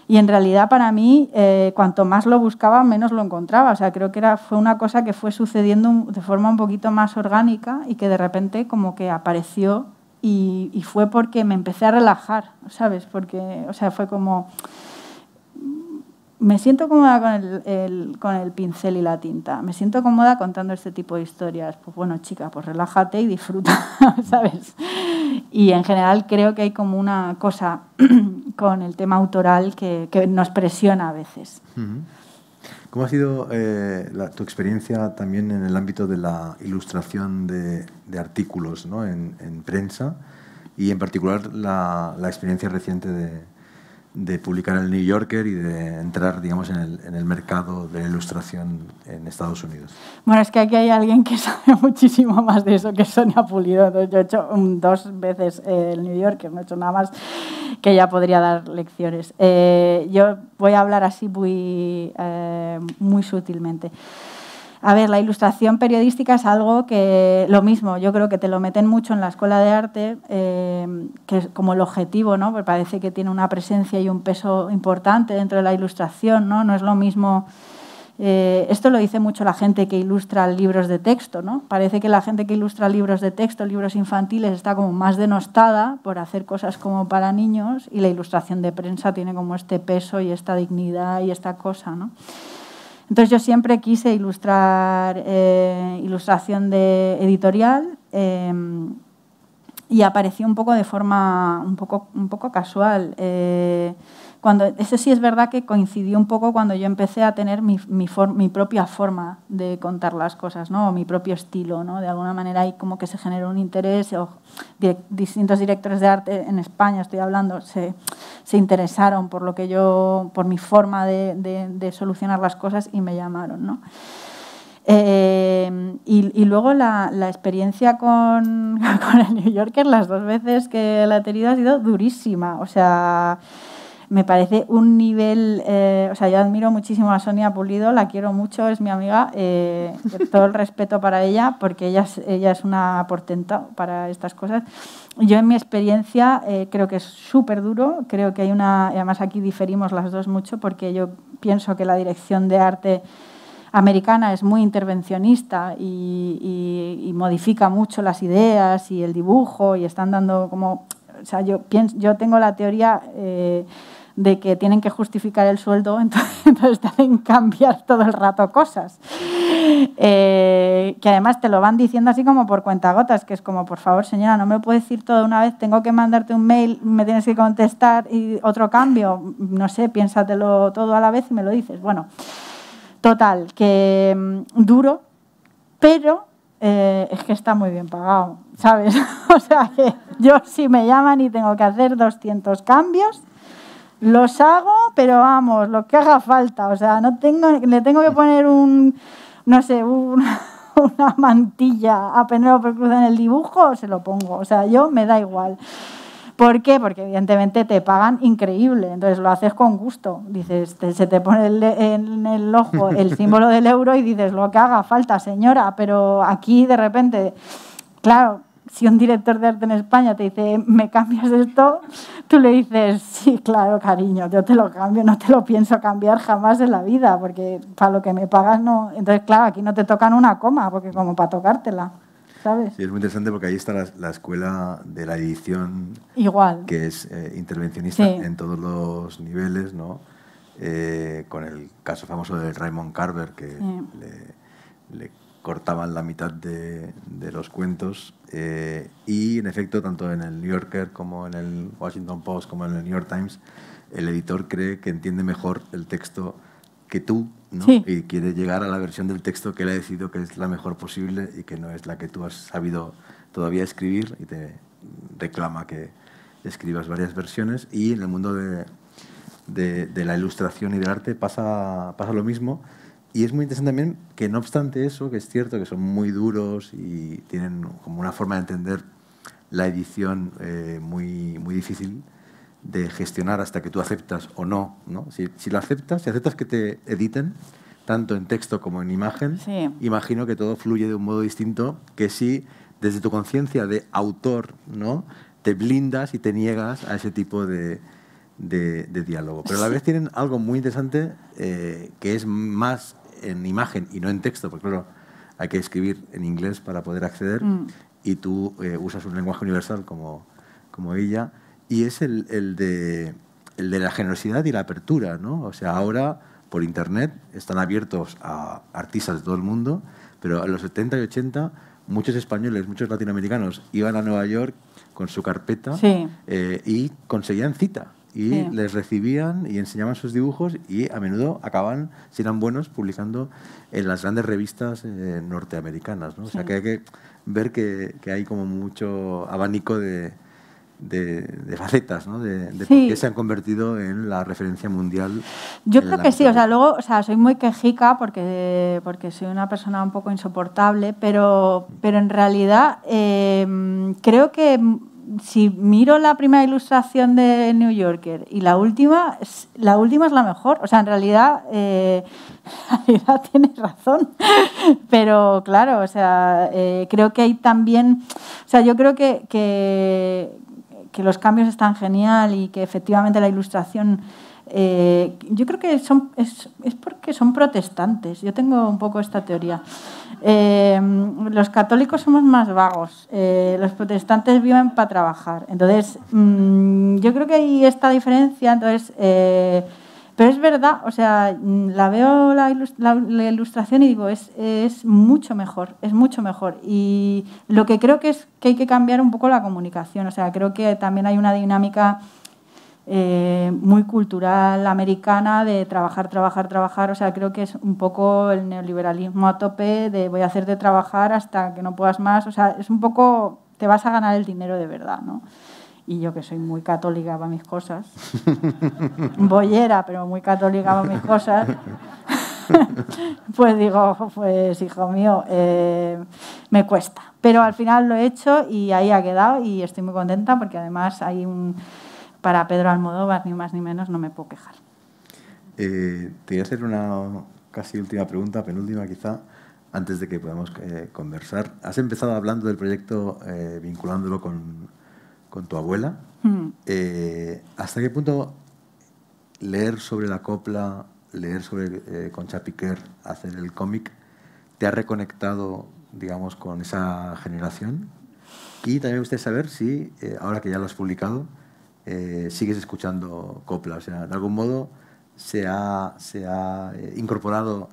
y en realidad para mí, eh, cuanto más lo buscaba, menos lo encontraba. O sea, creo que era, fue una cosa que fue sucediendo de forma un poquito más orgánica y que de repente como que apareció y, fue porque me empecé a relajar, ¿sabes? Porque, o sea, fue como... Me siento cómoda con el, con el pincel y la tinta, me siento cómoda contando este tipo de historias. Pues bueno, chica, pues relájate y disfruta, ¿sabes? Y en general creo que hay como una cosa con el tema autoral que, nos presiona a veces.
¿Cómo ha sido eh, tu experiencia también en el ámbito de la ilustración de, artículos en, prensa y en particular la experiencia reciente de, de publicar el New Yorker y de entrar, digamos, en el, en el, mercado de la ilustración en Estados Unidos.
Bueno, es que aquí hay alguien que sabe muchísimo más de eso que Sonia Pulido. Yo he hecho dos veces eh, el New Yorker, no he hecho nada más que ya podría dar lecciones. Eh, yo voy a hablar así muy, eh, muy sutilmente. A ver, la ilustración periodística es algo que, lo mismo, yo creo que te lo meten mucho en la escuela de arte, eh, que es como el objetivo, ¿no? Porque parece que tiene una presencia y un peso importante dentro de la ilustración, ¿no? No es lo mismo... Eh, esto lo dice mucho la gente que ilustra libros de texto, ¿no? Parece que la gente que ilustra libros de texto, libros infantiles, está como más denostada por hacer cosas como para niños y la ilustración de prensa tiene como este peso y esta dignidad y esta cosa, ¿no? Entonces yo siempre quise ilustrar eh, ilustración de editorial em, y apareció un poco de forma un poco, un poco casual. Eh, cuando, ese sí es verdad que coincidió un poco cuando yo empecé a tener mi, mi, propia forma de contar las cosas, ¿no? O mi propio estilo, ¿no? De alguna manera ahí como que se generó un interés, o distintos directores de arte en España, estoy hablando, se, se, interesaron por lo que yo, por mi forma de, de, solucionar las cosas y me llamaron, ¿no? Eh, y, y, luego la, la experiencia con, con el New Yorker, las dos veces que la he tenido, ha sido durísima. O sea, me parece un nivel, eh, o sea, yo admiro muchísimo a Sonia Pulido, la quiero mucho, es mi amiga, eh, todo el respeto para ella, porque ella es, ella es una portenta para estas cosas. Yo en mi experiencia eh, creo que es súper duro, creo que hay una, además aquí diferimos las dos mucho, porque yo pienso que la dirección de arte americana es muy intervencionista y, y modifica mucho las ideas y el dibujo y están dando como... O sea, yo, pienso, yo tengo la teoría de que tienen que justificar el sueldo, entonces, tienen te cambiar todo el rato cosas. Eh, que además te lo van diciendo así como por cuentagotas, que es como, por favor señora, no me puedes decir todo una vez, tengo que mandarte un mail, me tienes que contestar y otro cambio, no sé, piénsatelo todo a la vez y me lo dices. Bueno, total, que mm, duro, pero eh, es que está muy bien pagado, ¿sabes? o sea que yo si me llaman y tengo que hacer 200 cambios, los hago, pero vamos, lo que haga falta. O sea, no tengo, le tengo que poner un, no sé, una mantilla a Penélope Cruz en el dibujo, se lo pongo. O sea, yo me da igual. ¿Por qué? Porque evidentemente te pagan increíble, entonces lo haces con gusto. Dices, se te pone en el ojo el símbolo del euro y dices, lo que haga falta, señora, pero aquí de repente, claro, si un director de arte en España te dice, ¿me cambias esto? Tú le dices, sí, claro, cariño, yo te lo cambio, no te lo pienso cambiar jamás en la vida, porque para lo que me pagas no... Entonces, claro, aquí no te tocan una coma, porque como para tocártela, ¿sabes?
Y es muy interesante porque ahí está la, escuela de la edición... Igual. Que es eh, intervencionista en todos los niveles, ¿no? Eh, con el caso famoso del Raymond Carver, que le cortaban la mitad de, los cuentos eh, y en efecto tanto en el New Yorker como en el Washington Post como en el New York Times el editor cree que entiende mejor el texto que tú y quiere llegar a la versión del texto que él ha decidido que es la mejor posible y que no es la que tú has sabido todavía escribir y te reclama que escribas varias versiones y en el mundo de, la ilustración y del arte pasa lo mismo y es muy interesante también que no obstante eso, que es cierto que son muy duros y tienen como una forma de entender la edición eh, muy, muy difícil de gestionar hasta que tú aceptas o no. ¿no? Si, si aceptas, si aceptas que te editen, tanto en texto como en imagen, imagino que todo fluye de un modo distinto que si desde tu conciencia de autor ¿no? te blindas y te niegas a ese tipo de, diálogo. Pero a la vez tienen algo muy interesante eh, que es más en imagen y no en texto, porque claro, hay que escribir en inglés para poder acceder, mm. y tú eh, usas un lenguaje universal como, como ella, y es el, de, de la generosidad y la apertura, ¿no? O sea, ahora por Internet están abiertos a artistas de todo el mundo, pero a los 70 y 80 muchos españoles, muchos latinoamericanos iban a Nueva York con su carpeta eh, y conseguían cita y les recibían y enseñaban sus dibujos y a menudo acaban, si eran buenos, publicando en las grandes revistas eh, norteamericanas. O sea que hay que ver que, hay como mucho abanico de, facetas, ¿no? De, por qué se han convertido en la referencia mundial. Yo creo que sí, o
sea, luego, o sea, soy muy quejica porque, porque soy una persona un poco insoportable, pero, pero en realidad eh, creo que si miro la primera ilustración de New Yorker y la última, la última es la mejor. O sea, en realidad, eh, tienes razón. Pero claro, o sea, eh, creo que hay también. O sea, yo creo que, que, que los cambios están genial y que efectivamente la ilustración eh, yo creo que son, es, porque son protestantes. Yo tengo un poco esta teoría. Eh, los católicos somos más vagos. Eh, los protestantes viven para trabajar. Entonces, mm, yo creo que hay esta diferencia. Entonces, pero es verdad, o sea, mm, la veo la, ilustración y digo, es, es, mucho mejor, es mucho mejor. Y lo que creo que es que hay que cambiar un poco la comunicación. O sea, creo que también hay una dinámica eh, muy cultural americana de trabajar, trabajar, trabajar. O sea, creo que es un poco el neoliberalismo a tope de voy a hacerte trabajar hasta que no puedas más. O sea, es un poco te vas a ganar el dinero de verdad, ¿no? Y yo que soy muy católica para mis cosas,
bollera,
pero muy católica para mis cosas, pues digo, pues hijo mío, eh, me cuesta. Pero al final lo he hecho y ahí ha quedado y estoy muy contenta porque además hay un para Pedro Almodóvar, ni más ni menos, no me puedo quejar.
Eh, te voy a hacer una casi última pregunta, penúltima quizá, antes de que podamos eh, conversar. Has empezado hablando del proyecto eh, vinculándolo con, tu abuela. Mm. ¿Hasta qué punto leer sobre la copla, leer sobre Concha Piquer, hacer el cómic, te ha reconectado, digamos, con esa generación? Y también me gustaría saber si, ahora que ya lo has publicado, eh, sigues escuchando copla. O sea, de algún modo se ha, eh, incorporado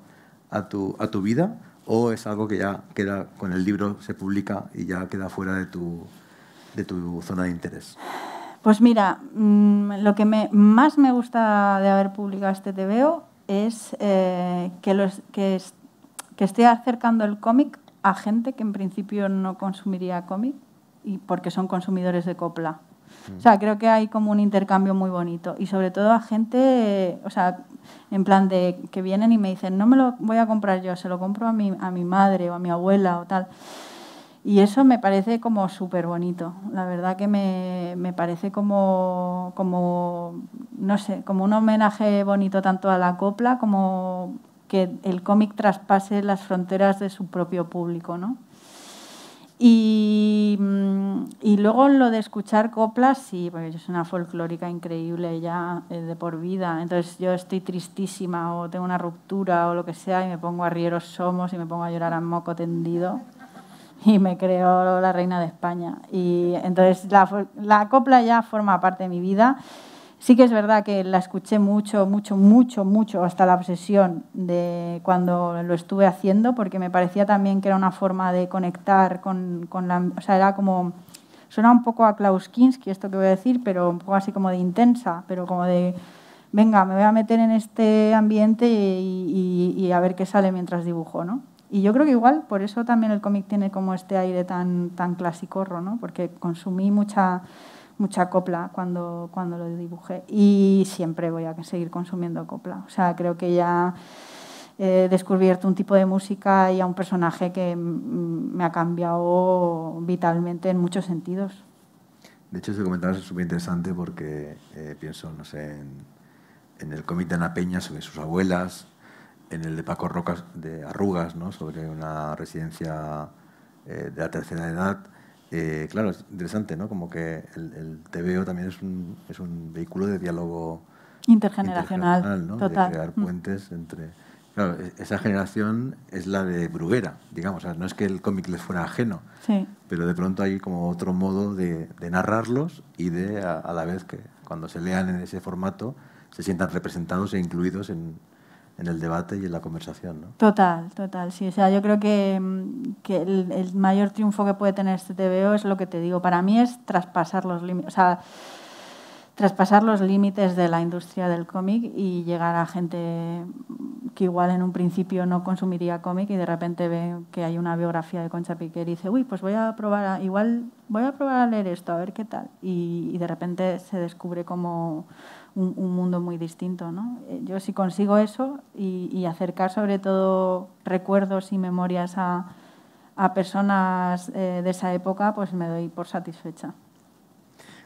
a tu, vida o es algo que ya queda con el libro, se publica y ya queda fuera de tu, de tu zona de interés.
Pues mira, mm, lo que más me gusta de haber publicado este TVO eh, es que, es, que esté acercando el cómic a gente que en principio no consumiría cómic y porque son consumidores de copla o sea, creo que hay como un intercambio muy bonito y sobre todo a gente, o sea, en plan de que vienen y me dicen, no me lo voy a comprar yo, se lo compro a mi, a mi madre o a mi abuela o tal. Y eso me parece como súper bonito. La verdad que me, parece como, como, no sé, como un homenaje bonito tanto a la copla como que el cómic traspase las fronteras de su propio público, ¿no? Y, mm, y, luego lo de escuchar coplas, sí, porque yo soy una folclórica increíble ya eh, de por vida. Entonces yo estoy tristísima o tengo una ruptura o lo que sea y me pongo a rieros somos y me pongo a llorar a moco tendido y me creo la reina de España. Y entonces la, la copla ya forma parte de mi vida. Sí que es verdad que la escuché mucho, mucho, mucho, mucho, hasta la obsesión de cuando lo estuve haciendo, porque me parecía también que era una forma de conectar con, la... O sea, era como... Suena un poco a Klaus Kinski esto que voy a decir, pero un poco así como de intensa, pero como de, venga, me voy a meter en este ambiente y, a ver qué sale mientras dibujo, ¿no? Y yo creo que igual, por eso también el cómic tiene como este aire tan, tan clásico, ¿no? Porque consumí mucha mucha copla cuando, cuando lo dibujé y siempre voy a seguir consumiendo copla. O sea, creo que ya he descubierto un tipo de música y a un personaje que me ha cambiado vitalmente en muchos sentidos.
De hecho, ese comentario es súper interesante porque eh, pienso, no sé, en, el cómic de Ana Peña sobre sus abuelas, en el de Paco Rocas de Arrugas, sobre una residencia eh, de la tercera edad, eh, claro, es interesante, ¿no? Como que el, el TVO también es un, vehículo de diálogo
intergeneracional, ¿no? de crear mm.
puentes entre... Claro, e-, esa generación es la de Bruguera, digamos. no es que el cómic les fuera ajeno, pero de pronto hay como otro modo de, narrarlos y de, a, la vez que cuando se lean en ese formato, se sientan representados e incluidos en, en el debate y en la conversación. ¿no?
Total, total, sí. O sea, yo creo que, mm, el, mayor triunfo que puede tener este TVO es lo que te digo. Para mí es traspasar los límites. O sea, traspasar los límites de la industria del cómic y llegar a gente que igual en un principio no consumiría cómic y de repente ve que hay una biografía de Concha Piquer y dice, uy, pues voy a probar, a, igual voy a probar a leer esto, a ver qué tal. Y, y de repente se descubre como un, mundo muy distinto. ¿no? Eh, yo si consigo eso y, acercar sobre todo recuerdos y memorias a, personas eh, de esa época, pues me doy por satisfecha.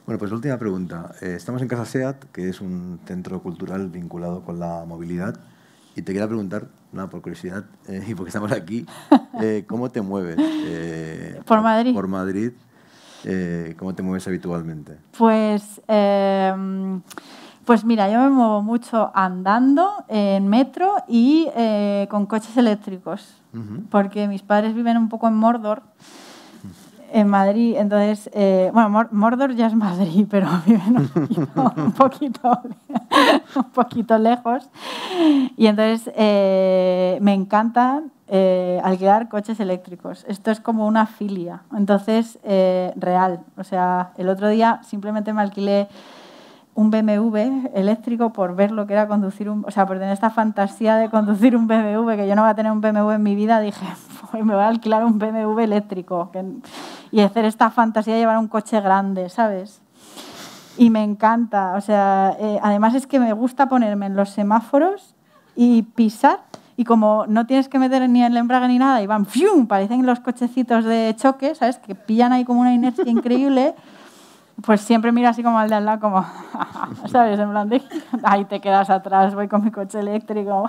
Bueno, pues última pregunta. Eh, estamos en Casa SEAT, que es un centro cultural vinculado con la movilidad. Y te quería preguntar, nada, por curiosidad, y porque estamos aquí, ¿cómo te mueves? por Madrid. Por Madrid, ¿cómo te mueves habitualmente?
Pues em, pues mira, yo me muevo mucho andando, en metro y eh, con coches eléctricos, porque mis padres viven un poco en Mordor, en Madrid. Entonces, eh, bueno, Mordor ya es Madrid, pero viven un poquito, un poquito, lejos. Y entonces eh, me encanta alquilar coches eléctricos. Esto es como una filia. Entonces, real. O sea, el otro día simplemente me alquilé un BMW eléctrico por ver lo que era conducir un, o sea, por tener esta fantasía de conducir un BMW, que yo no voy a tener un BMW en mi vida, dije, pues me voy a alquilar un BMW eléctrico y hacer esta fantasía de llevar un coche grande, ¿sabes? Y me encanta, o sea, eh, además es que me gusta ponerme en los semáforos y pisar y como no tienes que meter ni el embrague ni nada y van, ¡fium! parecen los cochecitos de choque, ¿sabes? Que pillan ahí como una inercia increíble pues siempre mira así como al de al lado, como, ¿sabes? En plan ahí te quedas atrás, voy con mi coche eléctrico.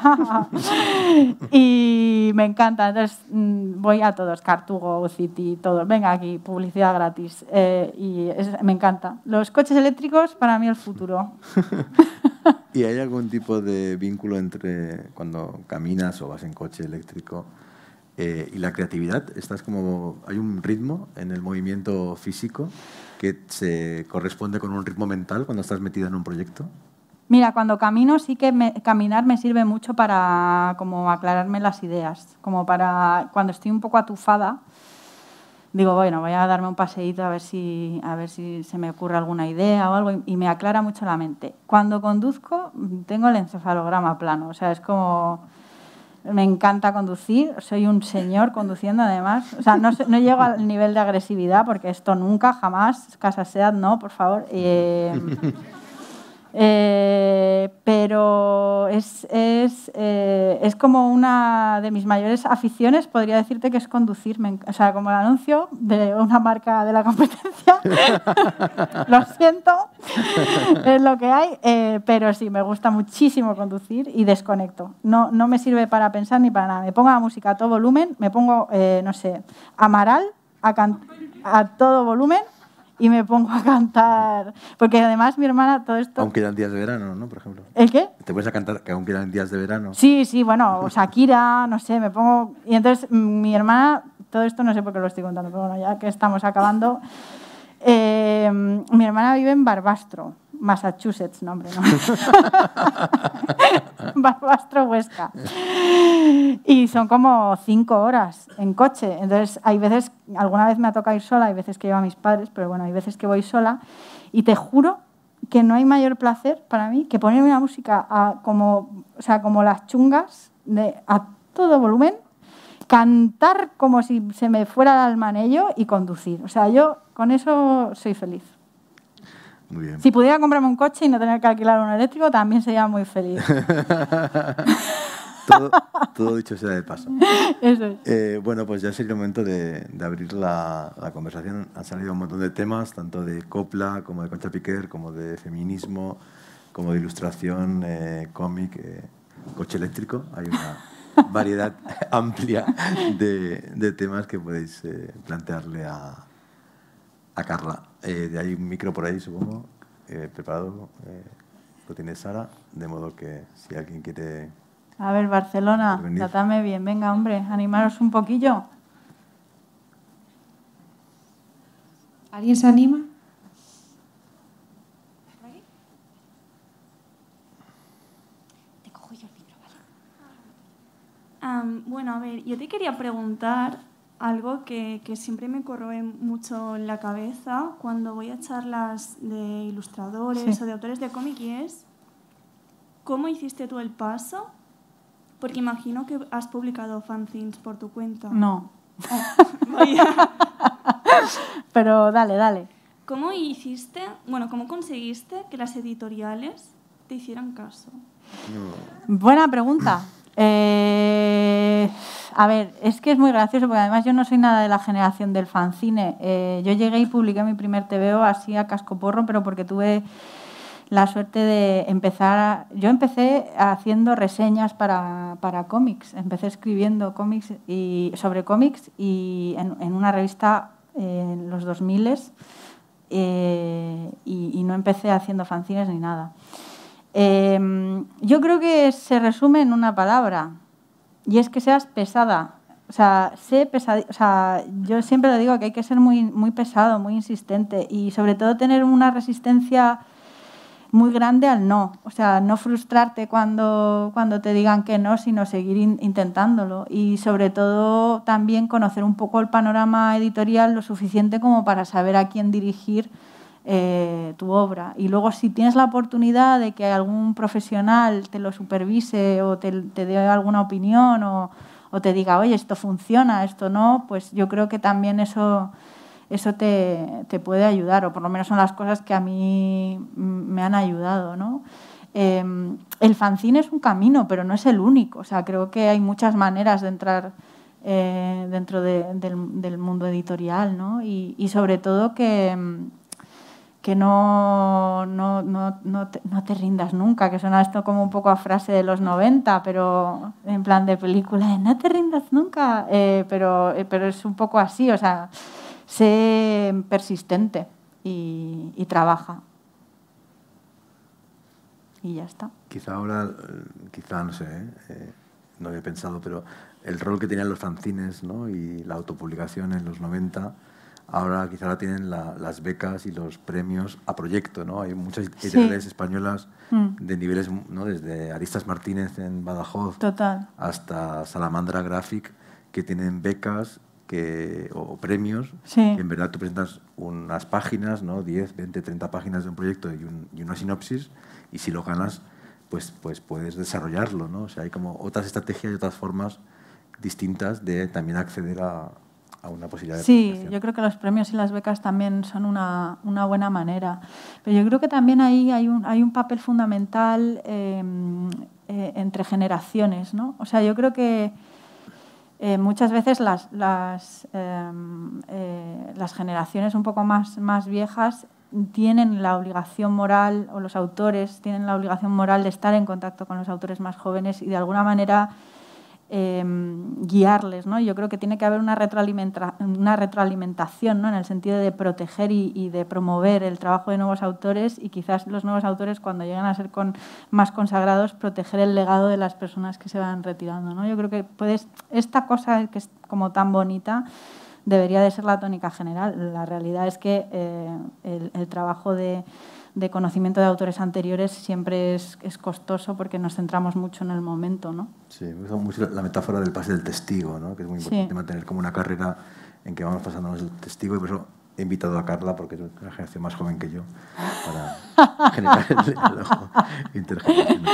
y me encanta, entonces mm, voy a todos, Cartugo, City, todos, venga aquí, publicidad gratis. Eh, y me encanta. Los coches eléctricos, para mí el futuro.
¿Y hay algún tipo de vínculo entre cuando caminas o vas en coche eléctrico? Eh, y la creatividad, estás como, hay un ritmo en el movimiento físico que se corresponde con un ritmo mental cuando estás metida en un proyecto?
Mira, cuando camino sí que caminar me sirve mucho para como aclararme las ideas, como para cuando estoy un poco atufada, digo, bueno, voy a darme un paseíto a ver si, a ver si se me ocurre alguna idea o algo y me aclara mucho la mente. Cuando conduzco tengo el encefalograma plano, o sea, es como me encanta conducir, soy un señor conduciendo además. O sea, no, no llego al nivel de agresividad porque esto nunca, jamás, casa SEAT, no, por favor. Eh, Eh, pero es, eh, es, como una de mis mayores aficiones, podría decirte que es conducirme, o sea, como el anuncio de una marca de la competencia,
lo
siento, es lo que hay, eh, pero sí, me gusta muchísimo conducir y desconecto, no, no me sirve para pensar ni para nada, me pongo la música a todo volumen, me pongo, no sé, Amaral a todo volumen y me pongo a cantar. Porque además mi hermana todo esto...
Aunque quedan días de verano, ¿no? Por ejemplo. ¿El qué? Te puedes a cantar que aún quedan días de verano. Sí,
sí, bueno, Shakira, no sé, me pongo... Y entonces mm, mi hermana, todo esto no sé por qué lo estoy contando, pero bueno, ya que estamos acabando, eh, mi hermana vive en Barbastro Massachusetts, nombre, ¿no? Barbastro Huesca. Y son como cinco horas en coche. Entonces, hay veces, alguna vez me ha tocado ir sola, hay veces que llevo a mis padres, pero bueno, hay veces que voy sola. Y te juro que no hay mayor placer para mí que ponerme una música como, sea, como las chungas, a todo volumen, cantar como si se me fuera el alma y conducir. O sea, yo con eso soy feliz. Si pudiera comprarme un coche y no tener que alquilar un eléctrico, también sería muy feliz.
todo, dicho sea de paso. Eh, bueno, pues ya es el momento de, abrir la, conversación. Han salido un montón de temas, tanto de copla, como de Concha Piquer, como de feminismo, como de ilustración, eh, cómic, eh, coche eléctrico. Hay una variedad amplia de, temas que podéis plantearle a a Carla. hay eh, un micro por ahí, supongo, eh, preparado, eh, lo tiene Sara, de modo que si alguien quiere...
A ver, Barcelona, tratame bien, venga, hombre, animaros un poquillo. ¿Alguien se anima? Ah, bueno, a ver, yo te quería preguntar algo que, siempre me corroe mucho en la cabeza cuando voy a charlas de ilustradores o de autores de cómic es cómo hiciste tú el paso, porque imagino que has publicado fanzines por tu cuenta. No. Oh, Pero dale, dale. ¿Cómo hiciste, bueno, cómo conseguiste que las editoriales te hicieran caso? Buena pregunta. Eh, a ver, es que es muy gracioso porque además yo no soy nada de la generación del fanzine. Eh, yo llegué y publiqué mi primer TVO así a cascoporro, pero porque tuve la suerte de empezar. A... yo empecé haciendo reseñas para, para cómics, empecé escribiendo cómics y, sobre cómics y en, una revista eh, en los 2000 eh, y, y no empecé haciendo fanzines ni nada. Em, yo creo que se resume en una palabra, y es que seas pesada. O sea, sé o yo siempre lo digo que hay que ser muy, muy pesado, muy insistente y sobre todo tener una resistencia muy grande al no. O sea, no frustrarte cuando, cuando te digan que no, sino seguir intentándolo. Y sobre todo también conocer un poco el panorama editorial lo suficiente como para saber a quién dirigir eh, tu obra. Y luego si tienes la oportunidad de que algún profesional te lo supervise o te, dé alguna opinión o, te diga, oye, esto funciona, esto no, pues yo creo que también eso, eso te, puede ayudar, o por lo menos son las cosas que a mí me han ayudado, ¿no? Em, el fanzine es un camino, pero no es el único. O sea, creo que hay muchas maneras de entrar eh, dentro del, mundo editorial, ¿no? y sobre todo que, em, que no, no, no, no, te, no te rindas nunca, que suena esto como un poco a frase de los 90, pero en plan de película, no te rindas nunca, eh, pero, eh, pero es un poco así, o sea, sé persistente y, trabaja. Y ya está.
Quizá ahora, eh, quizá no sé, no había pensado, pero el rol que tenían los fanzines ¿no? y la autopublicación en los 90 ahora quizá la tienen las becas y los premios a proyecto, ¿no? Hay muchas editoriales españolas mm. de niveles, ¿no? Desde Aristas Martínez en Badajoz hasta Salamandra Graphic, que tienen becas que, o, premios, en verdad tú presentas unas páginas, ¿no? 10, 20, 30 páginas de un proyecto y, una sinopsis, y si lo ganas, pues, pues puedes desarrollarlo, ¿no? O sea, hay como otras estrategias y otras formas distintas de también acceder a, sí,
yo creo que los premios y las becas también son una, buena manera. Pero yo creo que también ahí hay un, hay un papel fundamental em, eh, entre generaciones, ¿no? O sea, yo creo que eh, muchas veces las, las, em, eh, las generaciones un poco más, más viejas tienen la obligación moral, o los autores tienen la obligación moral de estar en contacto con los autores más jóvenes y de alguna manera Em, guiarles, ¿no? Yo creo que tiene que haber una, retroalimentación, ¿no? En el sentido de proteger y, de promover el trabajo de nuevos autores y quizás los nuevos autores cuando llegan a ser con, más consagrados, proteger el legado de las personas que se van retirando, ¿no? Yo creo que puedes, esta cosa que es como tan bonita debería de ser la tónica general. La realidad es que eh, el trabajo de de conocimiento de autores anteriores siempre es, es, costoso porque nos centramos mucho en el momento, ¿no?
Sí, me gusta mucho la metáfora del pase del testigo, ¿no? Que es muy importante mantener como una carrera en que vamos pasándonos el testigo y por eso he invitado a Carla, porque es una generación más joven que yo, para generar el intergeneracional.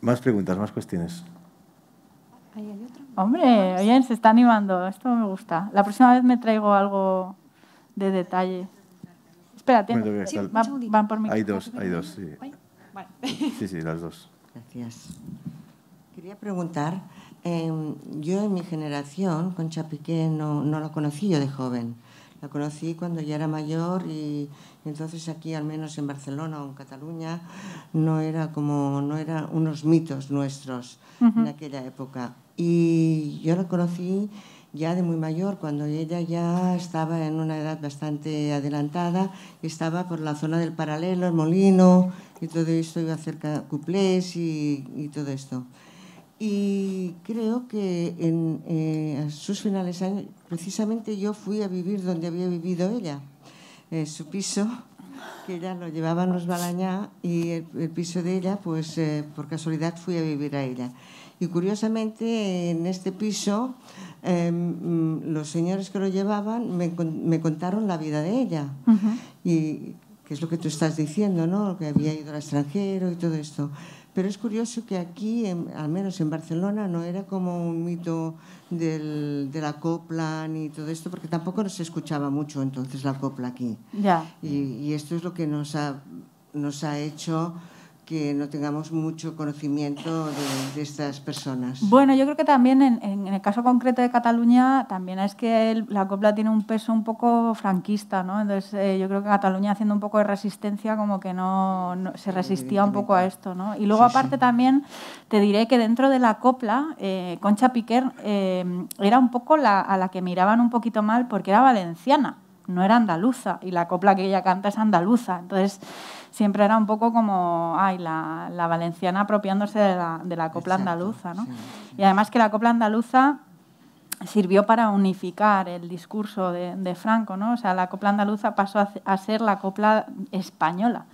Más preguntas, más cuestiones.
Hombre, bien, se está animando. Esto me gusta. La próxima vez me traigo algo de
detalle. Espérate, van por mí. Hay dos, hay dos, sí.
Sí, sí, las dos.
Gracias. Quería preguntar, em, yo en mi generación, con Piqué no, no la conocí yo de joven. La conocí cuando ya era mayor y, entonces aquí, al menos en Barcelona o en Cataluña, no era como, no eran unos mitos nuestros en aquella época. Y yo la conocí ya de muy mayor, cuando ella ya estaba en una edad bastante adelantada, estaba por la zona del paralelo, el molino, y todo esto iba cerca cuplés y, y todo esto. Y creo que en eh, sus finales años, precisamente yo fui a vivir donde había vivido ella, en eh, su piso, que ya lo llevaban los Balañá, y el, piso de ella, pues eh, por casualidad fui a vivir a ella. Y curiosamente en este piso Em, mm, los señores que lo llevaban me, contaron la vida de ella. Y que es lo que tú estás diciendo, ¿no? Que había ido al extranjero y todo esto. Pero es curioso que aquí, al menos en Barcelona, no era como un mito de la copla ni todo esto, porque tampoco se escuchaba mucho entonces la copla aquí. Ya. Y, esto es lo que nos nos ha hecho que no tengamos mucho conocimiento de, estas personas.
Bueno, yo creo que también en, el caso concreto de Cataluña, también es que la copla tiene un peso un poco franquista, ¿no? Entonces eh, yo creo que Cataluña haciendo un poco de resistencia como que no, se resistía un poco a esto, ¿no? Y luego aparte también te diré que dentro de la copla, eh, Concha Piquer eh, era un poco a la que miraban un poquito mal porque era valenciana no era andaluza y la copla que ella canta es andaluza. Entonces siempre era un poco como, ay, la, valenciana apropiándose de la, copla andaluza. Y además que la copla andaluza sirvió para unificar el discurso de, Franco, ¿no? O sea, la copla andaluza pasó a, ser la copla española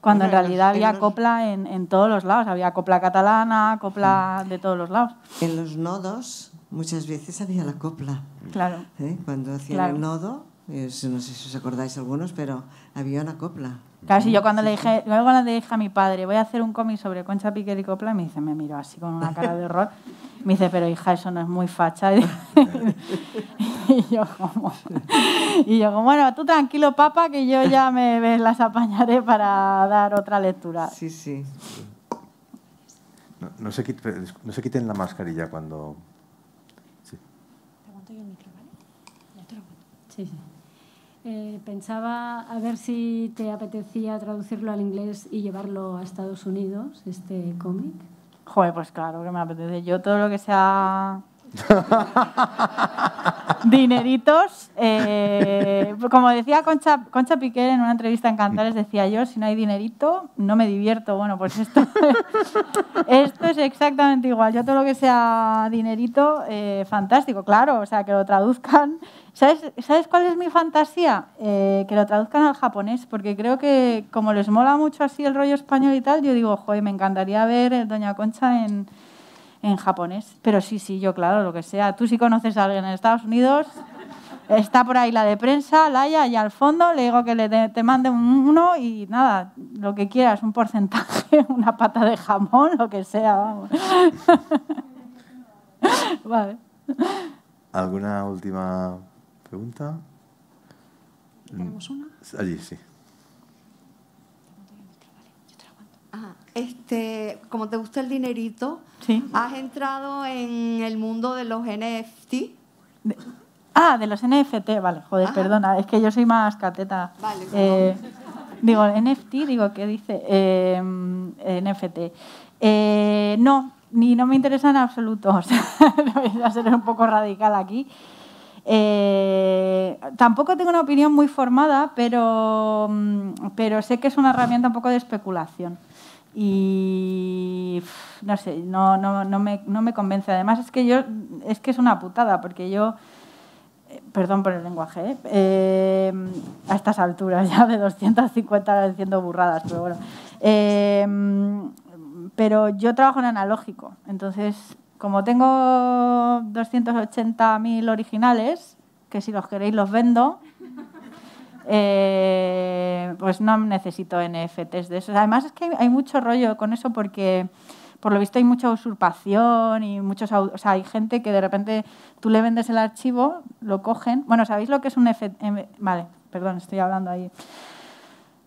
cuando en realidad había copla en, todos los lados, había copla catalana, copla de todos los lados.
En los nodos muchas veces había la copla. Claro. ¿eh? Cuando hacía el nodo eh, no sé si os acordáis algunos, pero había una copla. casi yo cuando le dije,
luego le dije a mi padre, voy a hacer un cómic sobre Concha Piquer y Copla, me dice, me miró así con una cara de horror. Me dice, pero hija, eso no es muy facha. y yo como, bueno, tú tranquilo, papá, que yo ya me las apañaré para dar otra lectura. Sí, sí.
No, se, quiten, la mascarilla cuando...
Te yo el Sí, sí. Eh, pensaba a ver si te apetecía traducirlo al inglés y llevarlo a Estados Unidos, este cómic. Joder, pues claro que me apetece. Yo todo lo que sea Dineritos. Eh, como decía Concha, Concha en una entrevista en Cantares, decía yo, si no hay dinerito, no me divierto. Bueno, pues esto, esto es exactamente igual. Yo todo lo que sea dinerito, eh, fantástico, claro. O sea, que lo traduzcan. ¿Sabes, cuál es mi fantasía? Eh, que lo traduzcan al japonés, porque creo que como les mola mucho así el rollo español y tal, yo digo, joder, me encantaría ver Doña Concha en en japonés. Pero sí, sí, yo claro, lo que sea. Tú si conoces a alguien en Estados Unidos, está por ahí la de prensa, la Laia, y al fondo, le digo que le te, mande uno y nada, lo que quieras, un porcentaje, una pata de jamón, lo que sea, vamos. vale.
¿Alguna última pregunta? ¿Tenemos una? Allí, sí.
Este, como te gusta el dinerito, has entrado en el mundo de los NFT.
ah, de los NFT, vale, joder, perdona, es que yo soy más cateta. Eh, digo, NFT, digo, ¿qué dice? Em, NFT. Eh, no, ni no me interesa en absoluto, o voy a ser un poco radical aquí. Eh, tampoco tengo una opinión muy formada, pero, mm, pero sé que es una herramienta un poco de especulación y no sé, no, no, no, me, convence. Además es que yo, es que es una putada, porque yo, eh, perdón por el lenguaje, ¿eh? Eh, a estas alturas ya de 250 diciendo burradas, pero bueno. pero yo trabajo en analógico, entonces como tengo 280.000 originales, que si los queréis los vendo, eh, pues no necesito NFTs de esos. Además es que hay, mucho rollo con eso porque por lo visto hay mucha usurpación y muchos, o sea, hay gente que de repente tú le vendes el archivo, lo cogen. Bueno, ¿sabéis lo que es un NFT? Vale, perdón, estoy hablando ahí.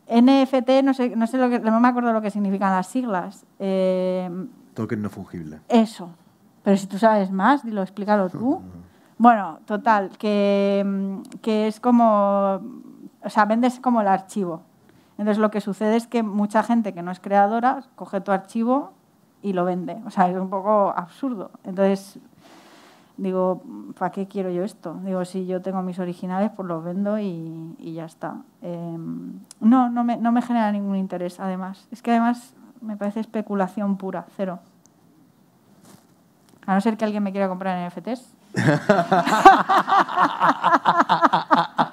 NFT, no sé, no sé lo que, no me acuerdo lo que significan las siglas. Eh,
Token no fungible.
Eso. Pero si tú sabes más, dilo, explícalo tú. Bueno, total, que, que es como o sea, vendes como el archivo. Entonces lo que sucede es que mucha gente que no es creadora coge tu archivo y lo vende. O sea, es un poco absurdo. Entonces digo, ¿para qué quiero yo esto? Digo, si yo tengo mis originales, pues los vendo y, ya está. Em, no, no me, no me genera ningún interés, además. Es que además me parece especulación pura, cero. A no ser que alguien me quiera comprar NFTs.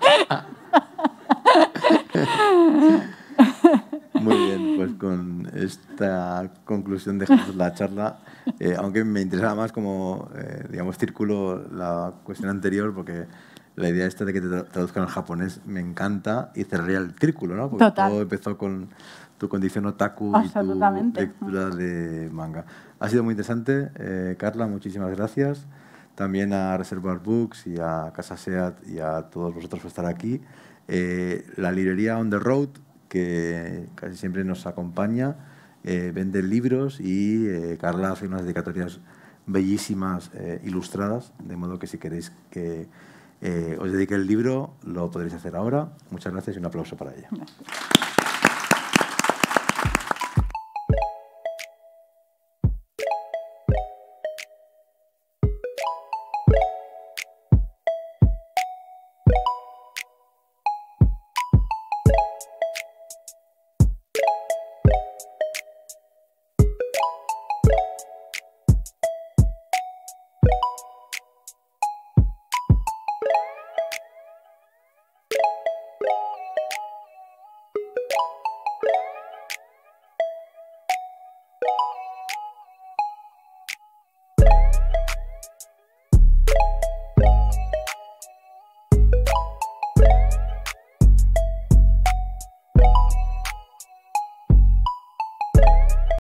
con esta conclusión de la charla, eh, aunque me interesaba más como, eh, digamos, círculo la cuestión anterior, porque la idea esta de que te traduzcan al japonés me encanta y cerraría el círculo, ¿no? Porque todo empezó con tu condición otaku y tu lectura de manga. Ha sido muy interesante, eh, Carla, muchísimas gracias. También a Reservoir Books y a Casa SEAT y a todos vosotros por estar aquí. la librería On The Road que casi siempre nos acompaña, eh, vende libros y eh, Carla hace unas dedicatorias bellísimas, eh, ilustradas, de modo que si queréis que os dedique el libro, lo podréis hacer ahora. Muchas gracias y un aplauso para ella.